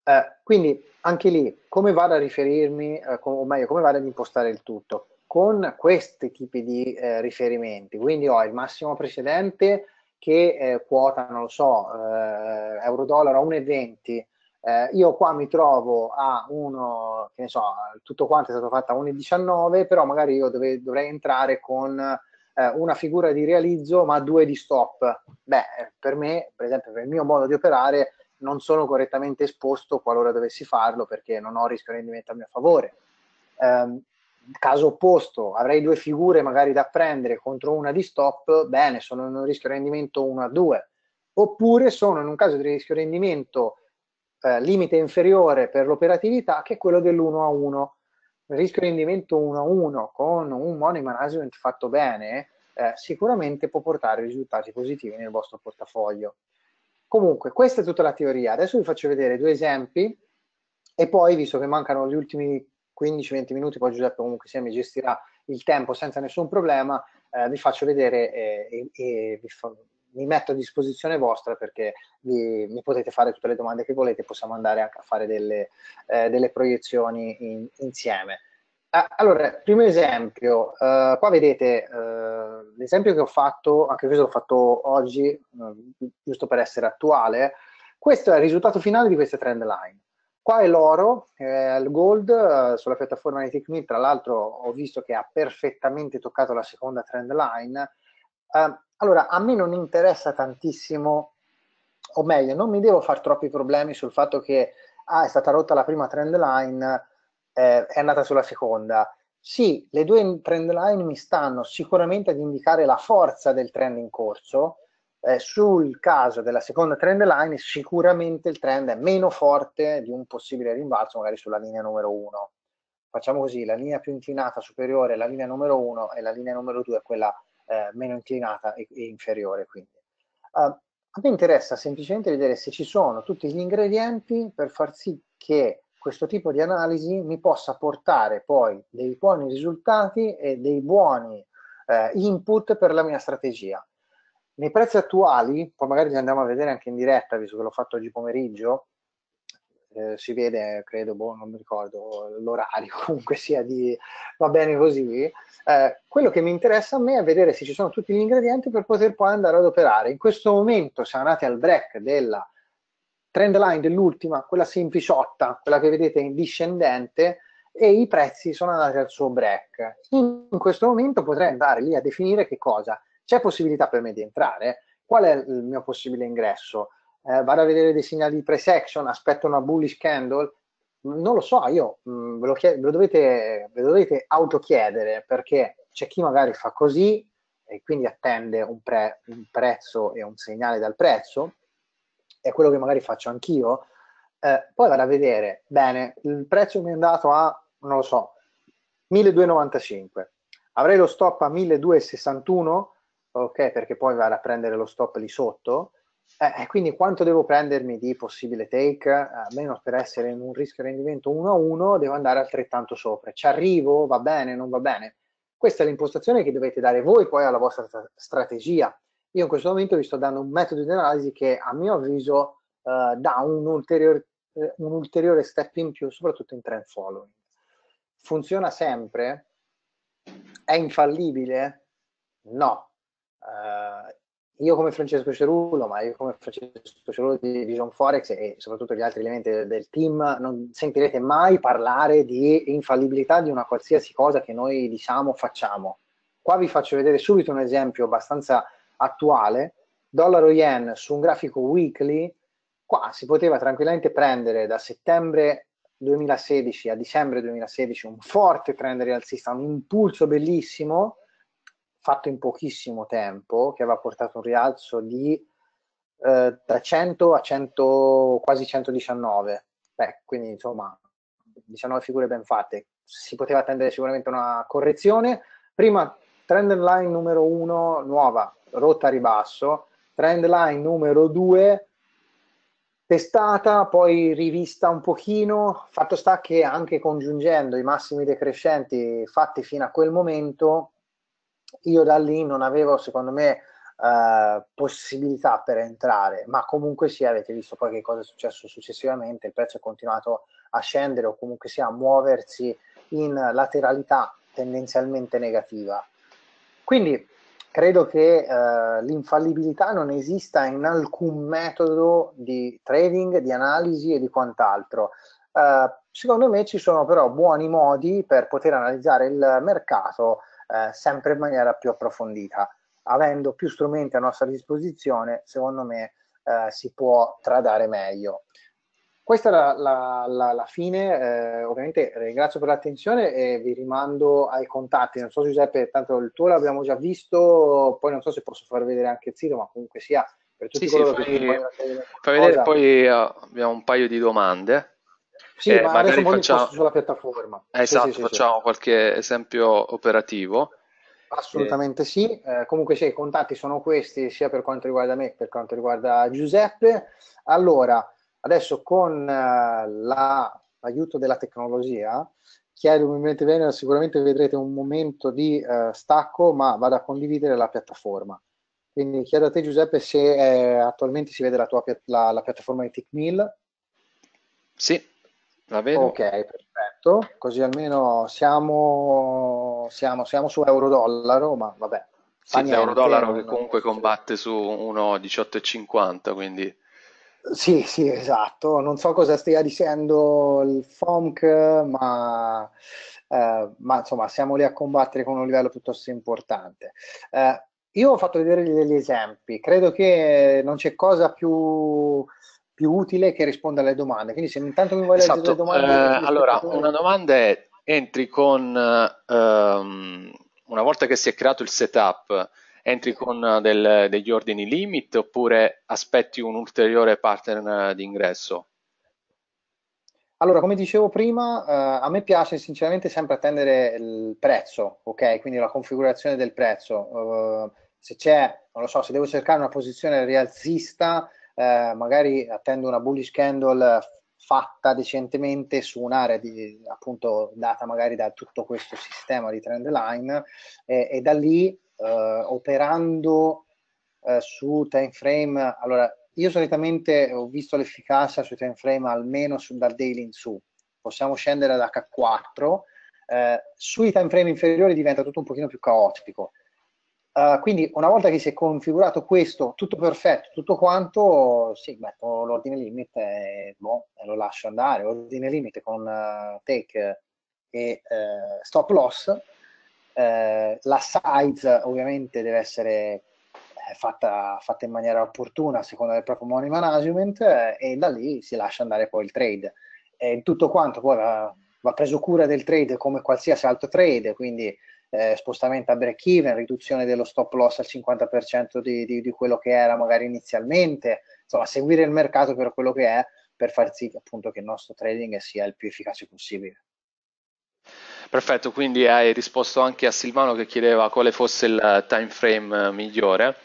Eh, quindi anche lì come vado a riferirmi, eh, o meglio come vado ad impostare il tutto? con questi tipi di eh, riferimenti. Quindi ho il massimo precedente che eh, quota, non lo so, eh, euro-dollaro a 1,20. Eh, io qua mi trovo a 1, che ne so, tutto quanto è stato fatto a 1,19, però magari io dove, dovrei entrare con eh, una figura di realizzo ma due di stop. Beh, per me, per esempio, per il mio modo di operare, non sono correttamente esposto qualora dovessi farlo perché non ho rischio rendimento a mio favore. Um, caso opposto, avrei due figure magari da prendere contro una di stop, bene, sono in un rischio rendimento 1 a 2, oppure sono in un caso di rischio rendimento eh, limite inferiore per l'operatività che è quello dell'1 a 1. Il Rischio rendimento 1 a 1 con un money management fatto bene eh, sicuramente può portare risultati positivi nel vostro portafoglio. Comunque, questa è tutta la teoria. Adesso vi faccio vedere due esempi e poi, visto che mancano gli ultimi 15-20 minuti, poi Giuseppe comunque sia mi gestirà il tempo senza nessun problema, eh, vi faccio vedere eh, e, e vi, fa, vi, metto a disposizione vostra perché vi, mi potete fare tutte le domande che volete, possiamo andare anche a fare delle, eh, delle proiezioni in, insieme. Allora, primo esempio, uh, qua vedete uh, l'esempio che ho fatto, anche questo l'ho fatto oggi, uh, giusto per essere attuale, questo è il risultato finale di queste trend line. Qua è l'oro, eh, il gold eh, sulla piattaforma di TechMill, tra l'altro ho visto che ha perfettamente toccato la seconda trend line. Eh, allora, a me non interessa tantissimo, o meglio, non mi devo fare troppi problemi sul fatto che ah, è stata rotta la prima trend line, eh, è andata sulla seconda. Sì, le due trend line mi stanno sicuramente ad indicare la forza del trend in corso, eh, sul caso della seconda trend line sicuramente il trend è meno forte di un possibile rimbalzo magari sulla linea numero 1 facciamo così la linea più inclinata superiore è la linea numero 1 e la linea numero 2 è quella eh, meno inclinata e, e inferiore quindi uh, a me interessa semplicemente vedere se ci sono tutti gli ingredienti per far sì che questo tipo di analisi mi possa portare poi dei buoni risultati e dei buoni eh, input per la mia strategia nei prezzi attuali, poi magari li andiamo a vedere anche in diretta, visto che l'ho fatto oggi pomeriggio, eh, si vede, credo, boh, non mi ricordo l'orario, comunque sia di va bene così. Eh, quello che mi interessa a me è vedere se ci sono tutti gli ingredienti per poter poi andare ad operare. In questo momento siamo andati al break della trend line dell'ultima, quella sempliciotta, quella che vedete in discendente, e i prezzi sono andati al suo break. in questo momento potrei andare lì a definire che cosa? c'è possibilità per me di entrare, qual è il mio possibile ingresso? Eh, vado a vedere dei segnali di pre-section? aspetto una bullish candle, non lo so, io mh, mm, ve, lo chied- ve, lo dovete, ve lo dovete autochiedere perché c'è chi magari fa così e quindi attende un, pre- un prezzo e un segnale dal prezzo, è quello che magari faccio anch'io, eh, poi vado a vedere, bene, il prezzo mi è andato a, non lo so, 1295, avrei lo stop a 1261, ok? Perché poi vado a prendere lo stop lì sotto. Eh, quindi quanto devo prendermi di possibile take? Almeno per essere in un rischio rendimento 1 a 1 devo andare altrettanto sopra. Ci arrivo? Va bene? Non va bene? Questa è l'impostazione che dovete dare voi poi alla vostra strategia. Io in questo momento vi sto dando un metodo di analisi che a mio avviso eh, dà un ulteriore, eh, un ulteriore step in più, soprattutto in trend following. Funziona sempre? È infallibile? No, Uh, io come Francesco Cerullo, ma io come Francesco Cerullo di Vision Forex e soprattutto gli altri elementi del, del team, non sentirete mai parlare di infallibilità di una qualsiasi cosa che noi diciamo facciamo. Qua vi faccio vedere subito un esempio abbastanza attuale, dollaro yen su un grafico weekly, qua si poteva tranquillamente prendere da settembre 2016 a dicembre 2016 un forte trend rialzista, un impulso bellissimo fatto in pochissimo tempo, che aveva portato un rialzo di eh, da 100 a 100, quasi 119. Beh, quindi insomma 19 figure ben fatte. Si poteva attendere sicuramente una correzione. Prima trend line numero 1 nuova, rotta a ribasso, trend line numero 2 testata, poi rivista un pochino, fatto sta che anche congiungendo i massimi decrescenti fatti fino a quel momento io da lì non avevo, secondo me, eh, possibilità per entrare, ma comunque sì, avete visto poi che cosa è successo successivamente, il prezzo è continuato a scendere o comunque sia a muoversi in lateralità tendenzialmente negativa. Quindi credo che eh, l'infallibilità non esista in alcun metodo di trading, di analisi e di quant'altro. Eh, secondo me ci sono però buoni modi per poter analizzare il mercato eh, sempre in maniera più approfondita. Avendo più strumenti a nostra disposizione, secondo me eh, si può tradare meglio. Questa è la, la, la, la fine, eh, ovviamente ringrazio per l'attenzione e vi rimando ai contatti, non so Giuseppe, tanto il tuo l'abbiamo già visto, poi non so se posso far vedere anche il sito, ma comunque sia per tutti sì, sì, fai, che fai vedere, poi eh, abbiamo un paio di domande. Sì, eh, ma magari facciamo... sulla piattaforma. Esatto, sì, sì, facciamo qualche esempio operativo. Assolutamente eh. sì, eh, comunque sì, i contatti sono questi sia per quanto riguarda me che per quanto riguarda Giuseppe. Allora, adesso con eh, la, l'aiuto della tecnologia, chiari Movimento Venere sicuramente vedrete un momento di eh, stacco, ma vado a condividere la piattaforma. Quindi chiedo a te Giuseppe se eh, attualmente si vede la, tua, la, la piattaforma di TechMill. Sì, la vedo. Ok, perfetto. Così almeno siamo, siamo, siamo su euro-dollaro, ma vabbè. Sì, niente, euro-dollaro non... che comunque combatte su 1,1850, quindi... Sì, sì, esatto. Non so cosa stia dicendo il FOMC, ma, eh, ma insomma siamo lì a combattere con un livello piuttosto importante. Eh, io ho fatto vedere degli esempi, credo che non c'è cosa più più utile che risponda alle domande. Quindi se intanto mi vuoi esatto. leggere le domande... Eh, allora, una domanda è, entri con, ehm, una volta che si è creato il setup, entri con del, degli ordini limit oppure aspetti un ulteriore pattern d'ingresso? Allora, come dicevo prima, eh, a me piace sinceramente sempre attendere il prezzo, ok? Quindi la configurazione del prezzo. Uh, se c'è, non lo so, se devo cercare una posizione rialzista, eh, magari attendo una bullish candle fatta decentemente su un'area di, appunto data magari da tutto questo sistema di trend line eh, e da lì eh, operando eh, su time frame allora io solitamente ho visto l'efficacia sui time frame almeno su, dal daily in su possiamo scendere ad H4 eh, sui time frame inferiori diventa tutto un pochino più caotico Uh, quindi una volta che si è configurato questo, tutto perfetto, tutto quanto, sì, metto l'ordine limite e boh, lo lascio andare, ordine limite con uh, take e uh, stop loss, la size ovviamente deve essere fatta, fatta, in maniera opportuna a seconda del proprio money management e da lì si lascia andare poi il trade. E tutto quanto poi va, va preso cura del trade come qualsiasi altro trade, quindi eh, spostamento a break even, riduzione dello stop loss al 50% di, di, di, quello che era magari inizialmente, insomma seguire il mercato per quello che è per far sì che, appunto che il nostro trading sia il più efficace possibile. Perfetto, quindi hai risposto anche a Silvano che chiedeva quale fosse il time frame migliore.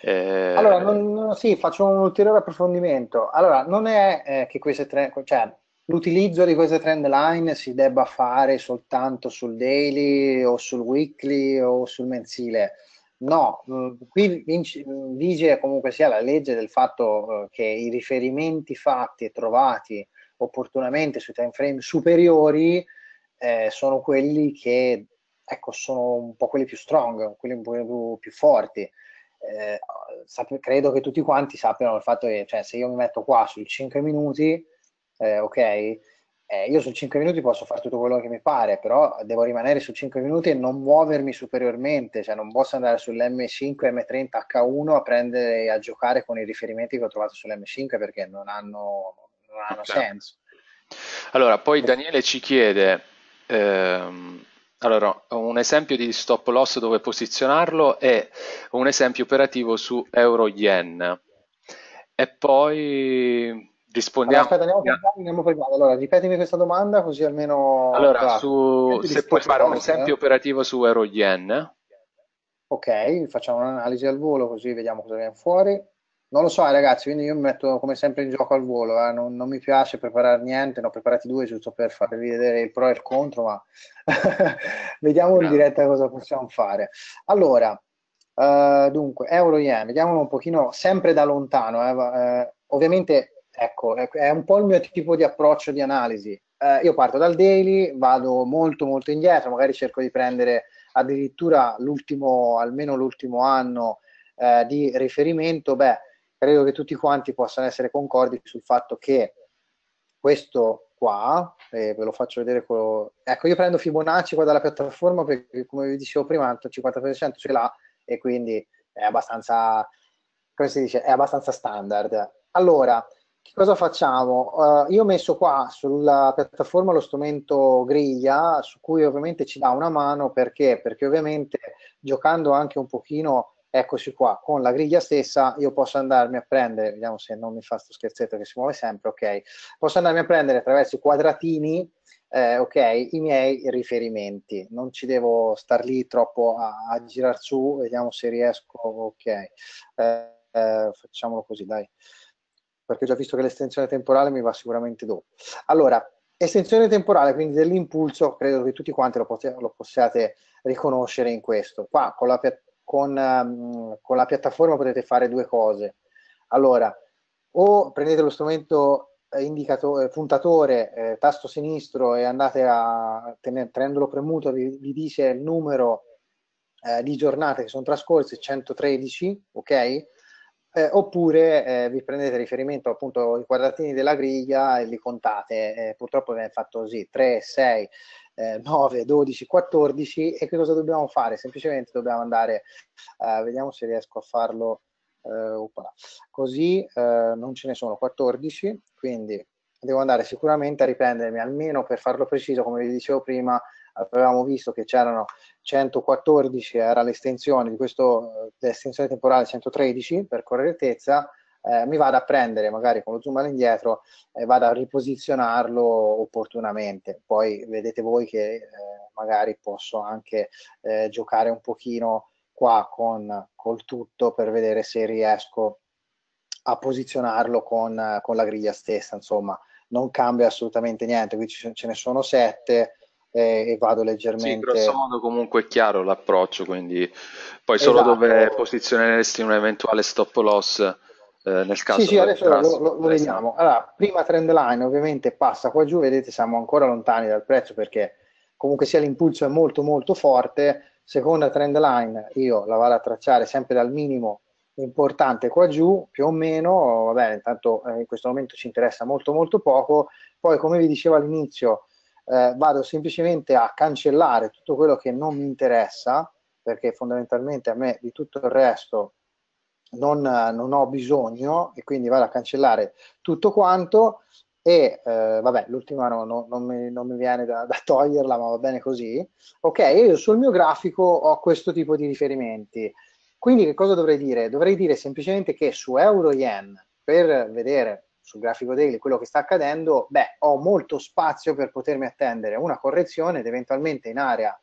Eh... Allora, non, non, sì, faccio un ulteriore approfondimento. Allora, non è eh, che queste tre, cioè, l'utilizzo di queste trend line si debba fare soltanto sul daily o sul weekly o sul mensile. No, mm, qui mm, vige comunque sia la legge del fatto eh, che i riferimenti fatti e trovati opportunamente sui time frame superiori eh, sono quelli che ecco, sono un po' quelli più strong, quelli un po' più, più forti. Eh, credo che tutti quanti sappiano il fatto che cioè, se io mi metto qua sui 5 minuti eh, ok? Eh, io su 5 minuti posso fare tutto quello che mi pare, però devo rimanere su 5 minuti e non muovermi superiormente, cioè non posso andare sull'M5, M30, H1 a prendere e a giocare con i riferimenti che ho trovato sull'M5 perché non hanno, non hanno certo. senso. Allora, poi Daniele ci chiede, ehm, allora, un esempio di stop loss dove posizionarlo è un esempio operativo su euro yen. E poi Rispondiamo. Allora, aspetta, andiamo, per, andiamo per Allora, ripetimi questa domanda così almeno... Allora, su, se puoi fare un esempio eh? operativo su Euro Yen. Ok, facciamo un'analisi al volo così vediamo cosa viene fuori. Non lo so eh, ragazzi, quindi io mi metto come sempre in gioco al volo, eh. non, non, mi piace preparare niente, ne ho preparati due giusto per farvi vedere il pro e il contro, ma vediamo Grazie. in diretta cosa possiamo fare. Allora, eh, dunque, Euro Yen, vediamolo un pochino sempre da lontano. Eh, eh, ovviamente Ecco, è un po' il mio tipo di approccio di analisi. Eh, io parto dal daily, vado molto molto indietro, magari cerco di prendere addirittura l'ultimo, almeno l'ultimo anno eh, di riferimento. Beh, credo che tutti quanti possano essere concordi sul fatto che questo qua, e ve lo faccio vedere, quello... ecco io prendo Fibonacci qua dalla piattaforma perché come vi dicevo prima il 50% ce l'ha e quindi è abbastanza, come si dice, è abbastanza standard. Allora, cosa facciamo? Uh, io ho messo qua sulla piattaforma lo strumento griglia, su cui ovviamente ci dà una mano perché? Perché ovviamente giocando anche un pochino, eccoci qua, con la griglia stessa io posso andarmi a prendere, vediamo se non mi fa sto scherzetto che si muove sempre, ok, posso andarmi a prendere attraverso i quadratini eh, ok, i miei riferimenti, non ci devo star lì troppo a, a girar su, vediamo se riesco, ok, eh, eh, facciamolo così, dai perché ho già visto che l'estensione temporale mi va sicuramente dopo. Allora, estensione temporale, quindi dell'impulso, credo che tutti quanti lo, possiate, lo possiate riconoscere in questo. Qua con la, con, ehm, con la, piattaforma potete fare due cose. Allora, o prendete lo strumento eh, eh, puntatore, eh, tasto sinistro e andate a, ten- tenendolo premuto, vi, vi, dice il numero eh, di giornate che sono trascorse, 113, ok? Eh, oppure eh, vi prendete riferimento appunto ai quadratini della griglia e li contate, eh, purtroppo viene fatto così, 3, 6, 9, 12, 14 e che cosa dobbiamo fare? Semplicemente dobbiamo andare, eh, vediamo se riesco a farlo eh, così, eh, non ce ne sono 14, quindi devo andare sicuramente a riprendermi, almeno per farlo preciso, come vi dicevo prima, avevamo visto che c'erano 114 era l'estensione di questo eh, l'estensione temporale 113 per correttezza eh, mi vado a prendere magari con lo zoom all'indietro e vado a riposizionarlo opportunamente poi vedete voi che eh, magari posso anche eh, giocare un pochino qua con col tutto per vedere se riesco a posizionarlo con, con la griglia stessa insomma non cambia assolutamente niente qui ce ne sono sette e, e vado leggermente. Sì, grosso modo comunque è chiaro l'approccio, quindi poi solo esatto. dove posizioneresti un eventuale stop loss eh, nel caso. Sì, sì, adesso lo, lo, lo vediamo. Allora, prima trend line ovviamente passa qua giù, vedete siamo ancora lontani dal prezzo perché comunque sia l'impulso è molto molto forte. Seconda trend line io la vado a tracciare sempre dal minimo importante qua giù, più o meno, vabbè, intanto eh, in questo momento ci interessa molto molto poco. Poi come vi dicevo all'inizio, eh, vado semplicemente a cancellare tutto quello che non mi interessa, perché fondamentalmente a me di tutto il resto non, non ho bisogno e quindi vado a cancellare tutto quanto e eh, vabbè l'ultima no, no, non, mi, non, mi, viene da, da, toglierla ma va bene così ok io sul mio grafico ho questo tipo di riferimenti quindi che cosa dovrei dire dovrei dire semplicemente che su euro yen per vedere sul grafico daily quello che sta accadendo, beh, ho molto spazio per potermi attendere una correzione ed eventualmente in area,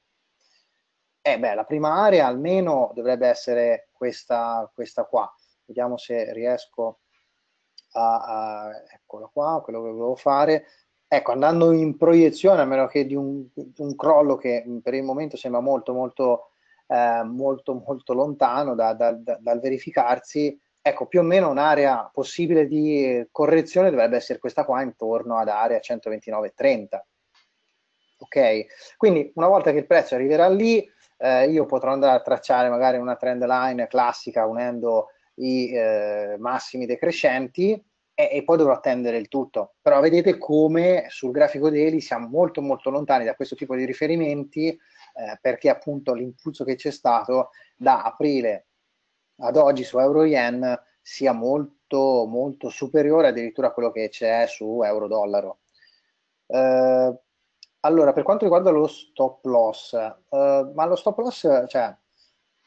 eh beh, la prima area almeno dovrebbe essere questa, questa qua. Vediamo se riesco a, a eccola qua, quello che volevo fare. Ecco, andando in proiezione, a meno che di un, di un crollo che per il momento sembra molto, molto, eh, molto, molto lontano da, da, da, dal verificarsi, Ecco, più o meno un'area possibile di eh, correzione dovrebbe essere questa qua intorno ad area 129,30. Ok? Quindi una volta che il prezzo arriverà lì, eh, io potrò andare a tracciare magari una trend line classica unendo i eh, massimi decrescenti e, e, poi dovrò attendere il tutto. Però vedete come sul grafico daily siamo molto molto lontani da questo tipo di riferimenti eh, perché appunto l'impulso che c'è stato da aprile ad oggi su euro yen sia molto, molto superiore addirittura a quello che c'è su euro dollaro. Eh, allora, per quanto riguarda lo stop loss, eh, ma lo stop loss, cioè,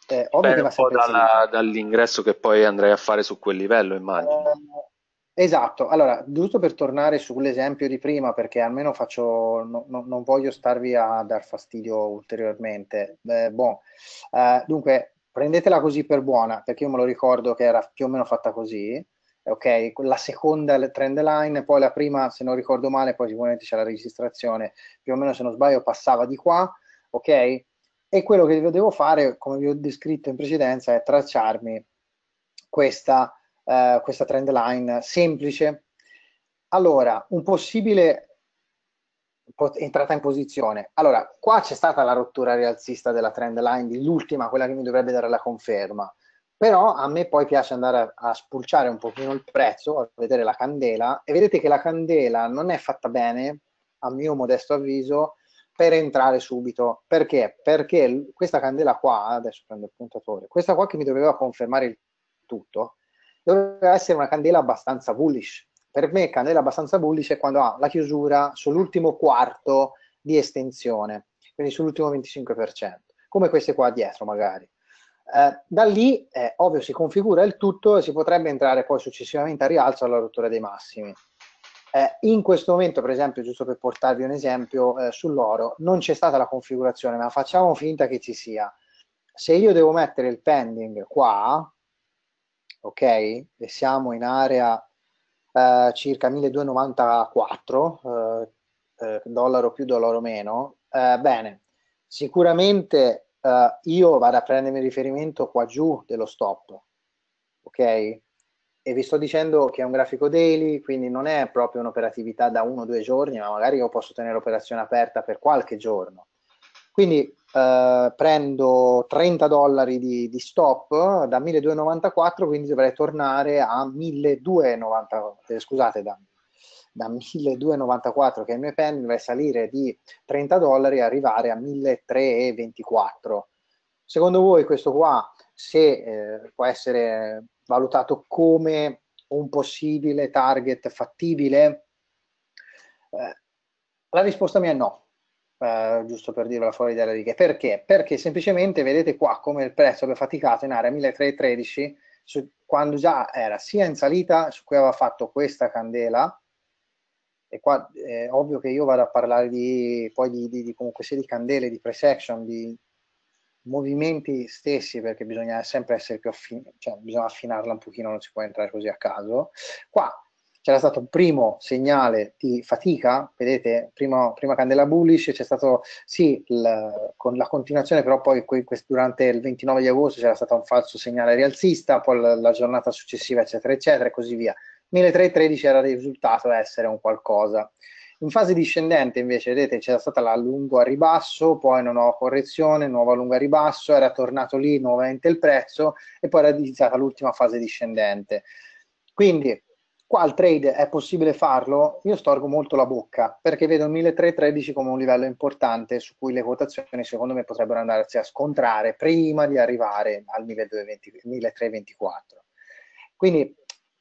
eh, Beh, un po' dalla, dall'ingresso che poi andrei a fare su quel livello, immagino. Eh, esatto, allora, giusto per tornare sull'esempio di prima, perché almeno faccio, no, no, non voglio starvi a dar fastidio ulteriormente. Eh, bon. eh, dunque, prendetela così per buona, perché io me lo ricordo che era più o meno fatta così, ok? La seconda trend line, poi la prima, se non ricordo male, poi sicuramente c'è la registrazione, più o meno se non sbaglio passava di qua, ok? E quello che devo fare, come vi ho descritto in precedenza, è tracciarmi questa, eh, questa trend line semplice. Allora, un possibile entrata in posizione. Allora, qua c'è stata la rottura rialzista della trend line, l'ultima, quella che mi dovrebbe dare la conferma. Però a me poi piace andare a, a spulciare un pochino il prezzo, a vedere la candela, e vedete che la candela non è fatta bene, a mio modesto avviso, per entrare subito. Perché? Perché questa candela qua, adesso prendo il puntatore, questa qua che mi doveva confermare il tutto, doveva essere una candela abbastanza bullish, per me Candela abbastanza bullish è quando ha la chiusura sull'ultimo quarto di estensione, quindi sull'ultimo 25%, come queste qua dietro magari. Eh, da lì, eh, ovvio, si configura il tutto e si potrebbe entrare poi successivamente a rialzo alla rottura dei massimi. Eh, in questo momento, per esempio, giusto per portarvi un esempio, eh, sull'oro non c'è stata la configurazione, ma facciamo finta che ci sia. Se io devo mettere il pending qua, ok, e siamo in area eh, circa 1294 eh, eh, dollaro più dollaro meno eh, bene sicuramente eh, io vado a prendermi riferimento qua giù dello stop ok e vi sto dicendo che è un grafico daily quindi non è proprio un'operatività da uno o due giorni ma magari io posso tenere l'operazione aperta per qualche giorno quindi eh, prendo 30 dollari di, di, stop da 1294, quindi dovrei tornare a 1294 eh, scusate, da, da 1294 che è il mio pen, dovrei salire di 30 dollari e arrivare a 1324. Secondo voi questo qua, se eh, può essere valutato come un possibile target fattibile? Eh, la risposta mia è no eh, giusto per dirla fuori dalle righe. Perché? Perché semplicemente vedete qua come il prezzo abbia faticato in area 1313 su, quando già era sia in salita, su cui aveva fatto questa candela, e qua è eh, ovvio che io vado a parlare di, poi di, di, di comunque sia di candele, di pre-section, di movimenti stessi perché bisogna sempre essere più affin- cioè bisogna affinarla un pochino, non si può entrare così a caso. Qua c'era stato un primo segnale di fatica, vedete, prima, prima candela bullish, c'è stato sì il, con la continuazione, però poi que, quest, durante il 29 di agosto c'era stato un falso segnale rialzista, poi la, la giornata successiva eccetera eccetera e così via. 1313 era risultato essere un qualcosa. In fase discendente invece, vedete, c'era stata la lunga a ribasso, poi una nuova correzione, nuova lunga a ribasso, era tornato lì nuovamente il prezzo e poi era iniziata l'ultima fase discendente. Quindi Qua al trade è possibile farlo, io storgo molto la bocca perché vedo il 1313 come un livello importante su cui le quotazioni secondo me potrebbero andarsi a scontrare prima di arrivare al 1324. Quindi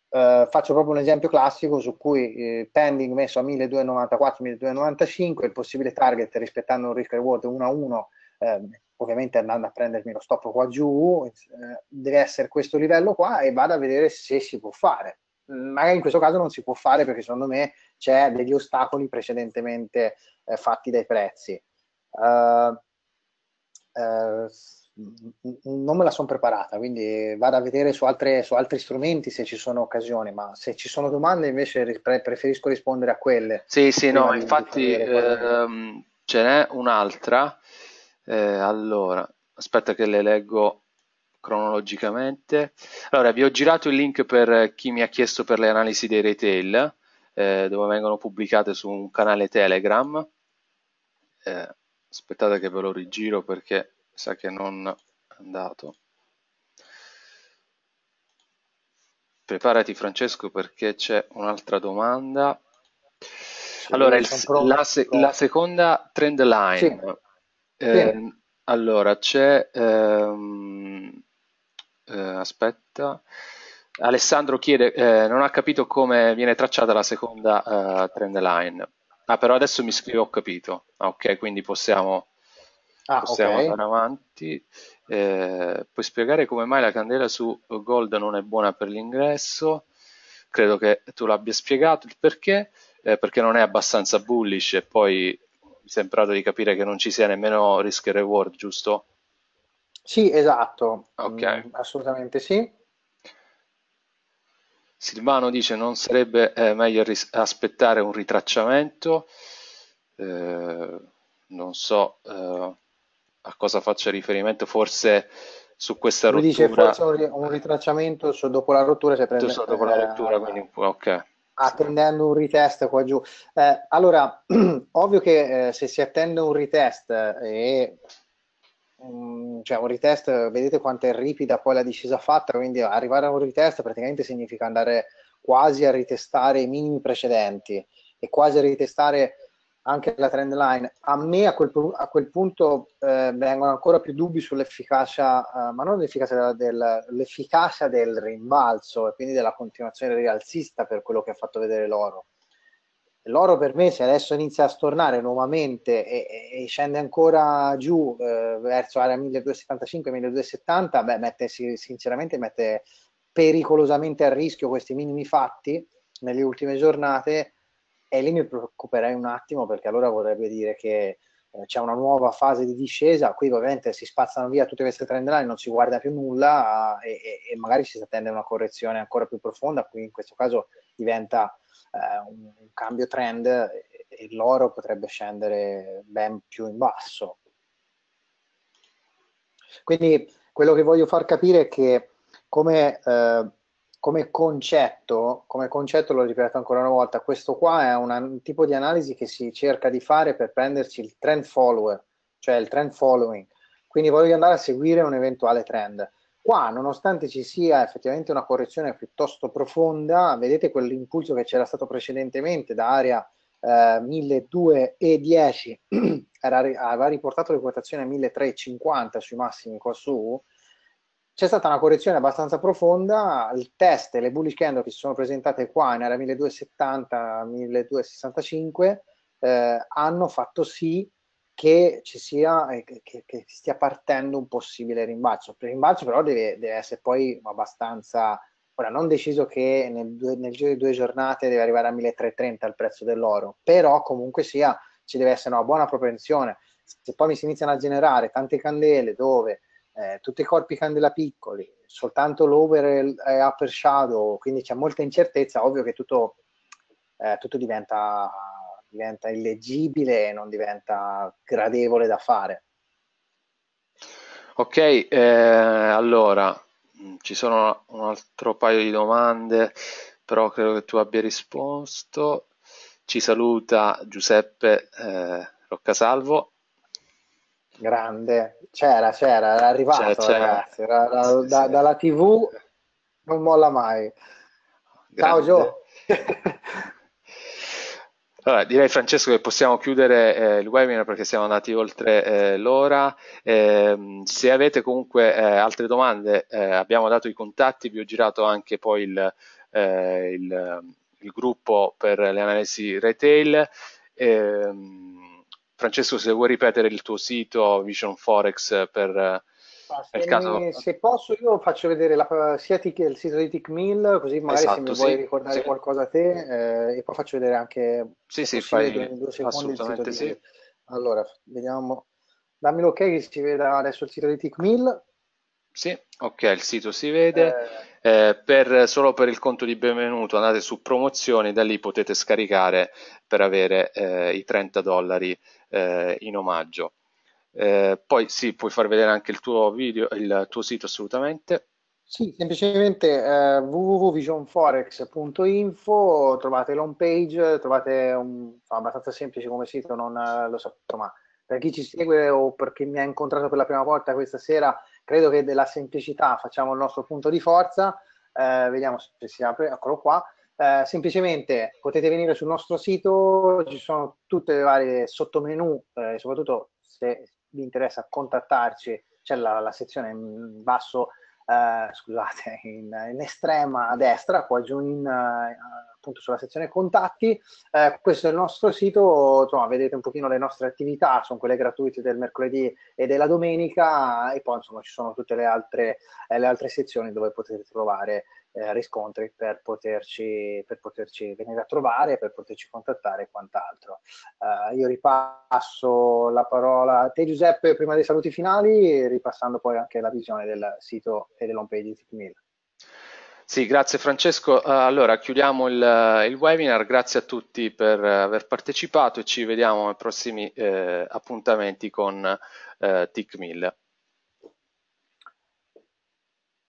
eh, faccio proprio un esempio classico su cui eh, pending messo a 1294-1295, il possibile target rispettando un risk reward 1 a 1, eh, ovviamente andando a prendermi lo stop qua giù, eh, deve essere questo livello qua e vado a vedere se si può fare magari in questo caso non si può fare perché secondo me c'è degli ostacoli precedentemente eh, fatti dai prezzi. Uh, uh, non me la sono preparata, quindi vado a vedere su, altre, su, altri strumenti se ci sono occasioni, ma se ci sono domande invece preferisco rispondere a quelle. Sì, sì, no, infatti ehm, ce n'è un'altra. Eh, allora, aspetta che le leggo cronologicamente. Allora, vi ho girato il link per chi mi ha chiesto per le analisi dei retail, eh, dove vengono pubblicate su un canale Telegram. Eh, aspettate che ve lo rigiro perché sa che non è andato. Preparati Francesco perché c'è un'altra domanda. Allora, il, la, se, la, seconda trend line. Sì. Eh, allora, c'è... Ehm, eh, aspetta. Alessandro chiede, eh, non ha capito come viene tracciata la seconda eh, trend line. Ah, però adesso mi scrive, ho capito. Ah, ok, quindi possiamo, ah, possiamo okay. andare avanti. Eh, puoi spiegare come mai la candela su gold non è buona per l'ingresso? Credo che tu l'abbia spiegato il perché, eh, perché non è abbastanza bullish e poi mi è sembrato di capire che non ci sia nemmeno risk e reward, giusto? Sì, esatto. Ok. Mm, assolutamente sì. Silvano dice non sarebbe eh, meglio ris- aspettare un ritracciamento. Eh, non so eh, a cosa faccio riferimento, forse su questa Lui rottura. dice forse un, ri- un ritracciamento su- dopo la rottura se prende... So, dopo la eh, rottura, quindi ok. Attendendo ah, un retest qua giù. Eh, allora, ovvio che eh, se si attende un retest e Mm, cioè un retest, vedete quanto è ripida poi la discesa fatta, quindi arrivare a un retest praticamente significa andare quasi a ritestare i minimi precedenti e quasi a ritestare anche la trend line. A me a quel, a quel punto eh, vengono ancora più dubbi sull'efficacia, eh, ma non l'efficacia, del, del, del rimbalzo e quindi della continuazione rialzista per quello che ha fatto vedere l'oro l'oro per me se adesso inizia a stornare nuovamente e, e scende ancora giù eh, verso area 1275-1270, beh, mette, sinceramente mette pericolosamente a rischio questi minimi fatti nelle ultime giornate e lì mi preoccuperei un attimo perché allora vorrebbe dire che eh, c'è una nuova fase di discesa, qui ovviamente si spazzano via tutte queste trend line, non si guarda più nulla eh, e, e, e magari si attende una correzione ancora più profonda, qui in questo caso diventa eh, un, cambio trend e, l'oro potrebbe scendere ben più in basso. Quindi quello che voglio far capire è che come, eh, come, concetto, come concetto, lo ripeto ancora una volta, questo qua è una, un tipo di analisi che si cerca di fare per prendersi il trend follower, cioè il trend following. Quindi voglio andare a seguire un eventuale trend qua, nonostante ci sia effettivamente una correzione piuttosto profonda, vedete quell'impulso che c'era stato precedentemente da area eh, 1210, aveva riportato le quotazioni a 1350 sui massimi qua su, c'è stata una correzione abbastanza profonda, il test e le bullish candle che si sono presentate qua in area 1270-1265 eh, hanno fatto sì che ci sia, che, che stia partendo un possibile rimbalzo. Il rimbalzo però deve, deve essere poi abbastanza... Ora, non deciso che nel, nel, giro di due giornate deve arrivare a 1330 il prezzo dell'oro, però comunque sia ci deve essere una buona propensione. Se poi mi si iniziano a generare tante candele dove eh, tutti i corpi candela piccoli, soltanto l'over e upper shadow, quindi c'è molta incertezza, ovvio che tutto, eh, tutto diventa diventa illeggibile e non diventa gradevole da fare. Ok, eh, allora mm, ci sono un altro paio di domande, però credo che tu abbia risposto. Ci saluta Giuseppe eh, Roccasalvo. Grande, c'era, c'era, era arrivato c'era, ragazzi, c'era. Da, da, da, dalla tv non molla mai. Grande. Ciao Gio. Allora, direi Francesco che possiamo chiudere eh, il webinar perché siamo andati oltre eh, l'ora. Eh, se avete comunque eh, altre domande, eh, abbiamo dato i contatti, vi ho girato anche poi il, eh, il, il gruppo per le analisi retail. Ehm, Francesco, se vuoi ripetere il tuo sito Vision Forex per se, caso... se, posso io faccio vedere la, sia tic, il sito di Ticmill, così magari esatto, se mi sì, vuoi ricordare sì. qualcosa a te eh, e poi faccio vedere anche... Sì, sì, fai, due, due assolutamente sì. Di... Allora, vediamo... Dammi l'ok che si veda adesso il sito di Ticmill. Sì, ok, il sito si vede. Eh... Eh, per, solo per il conto di benvenuto andate su promozioni, da lì potete scaricare per avere eh, i 30 dollari eh, in omaggio. Eh, poi sì, puoi far vedere anche il tuo video, il tuo sito assolutamente. Sì, semplicemente eh, www.visionforex.info, trovate l'home page, trovate un, abbastanza semplice come sito, non eh, lo so, ma per chi ci segue o per chi mi ha incontrato per la prima volta questa sera, credo che della semplicità facciamo il nostro punto di forza, eh, vediamo se si apre, eccolo qua, eh, semplicemente potete venire sul nostro sito, ci sono tutte le varie sottomenu, soprattutto se vi interessa contattarci, c'è la, la sezione in basso, eh, scusate, in, in, estrema destra, qua giù in, eh, appunto sulla sezione contatti. Eh, questo è il nostro sito, insomma, vedete un pochino le nostre attività, sono quelle gratuite del mercoledì e della domenica e poi insomma ci sono tutte le altre, eh, le altre sezioni dove potete trovare eh, riscontri per poterci, per poterci, venire a trovare, per poterci contattare e quant'altro. Eh, io ripasso la parola a te Giuseppe prima dei saluti finali, ripassando poi anche la visione del sito e dell'home page di TICMIL. Sì, grazie Francesco. Eh, allora, chiudiamo il, il, webinar, grazie a tutti per aver partecipato e ci vediamo ai prossimi eh, appuntamenti con eh, TICMIL.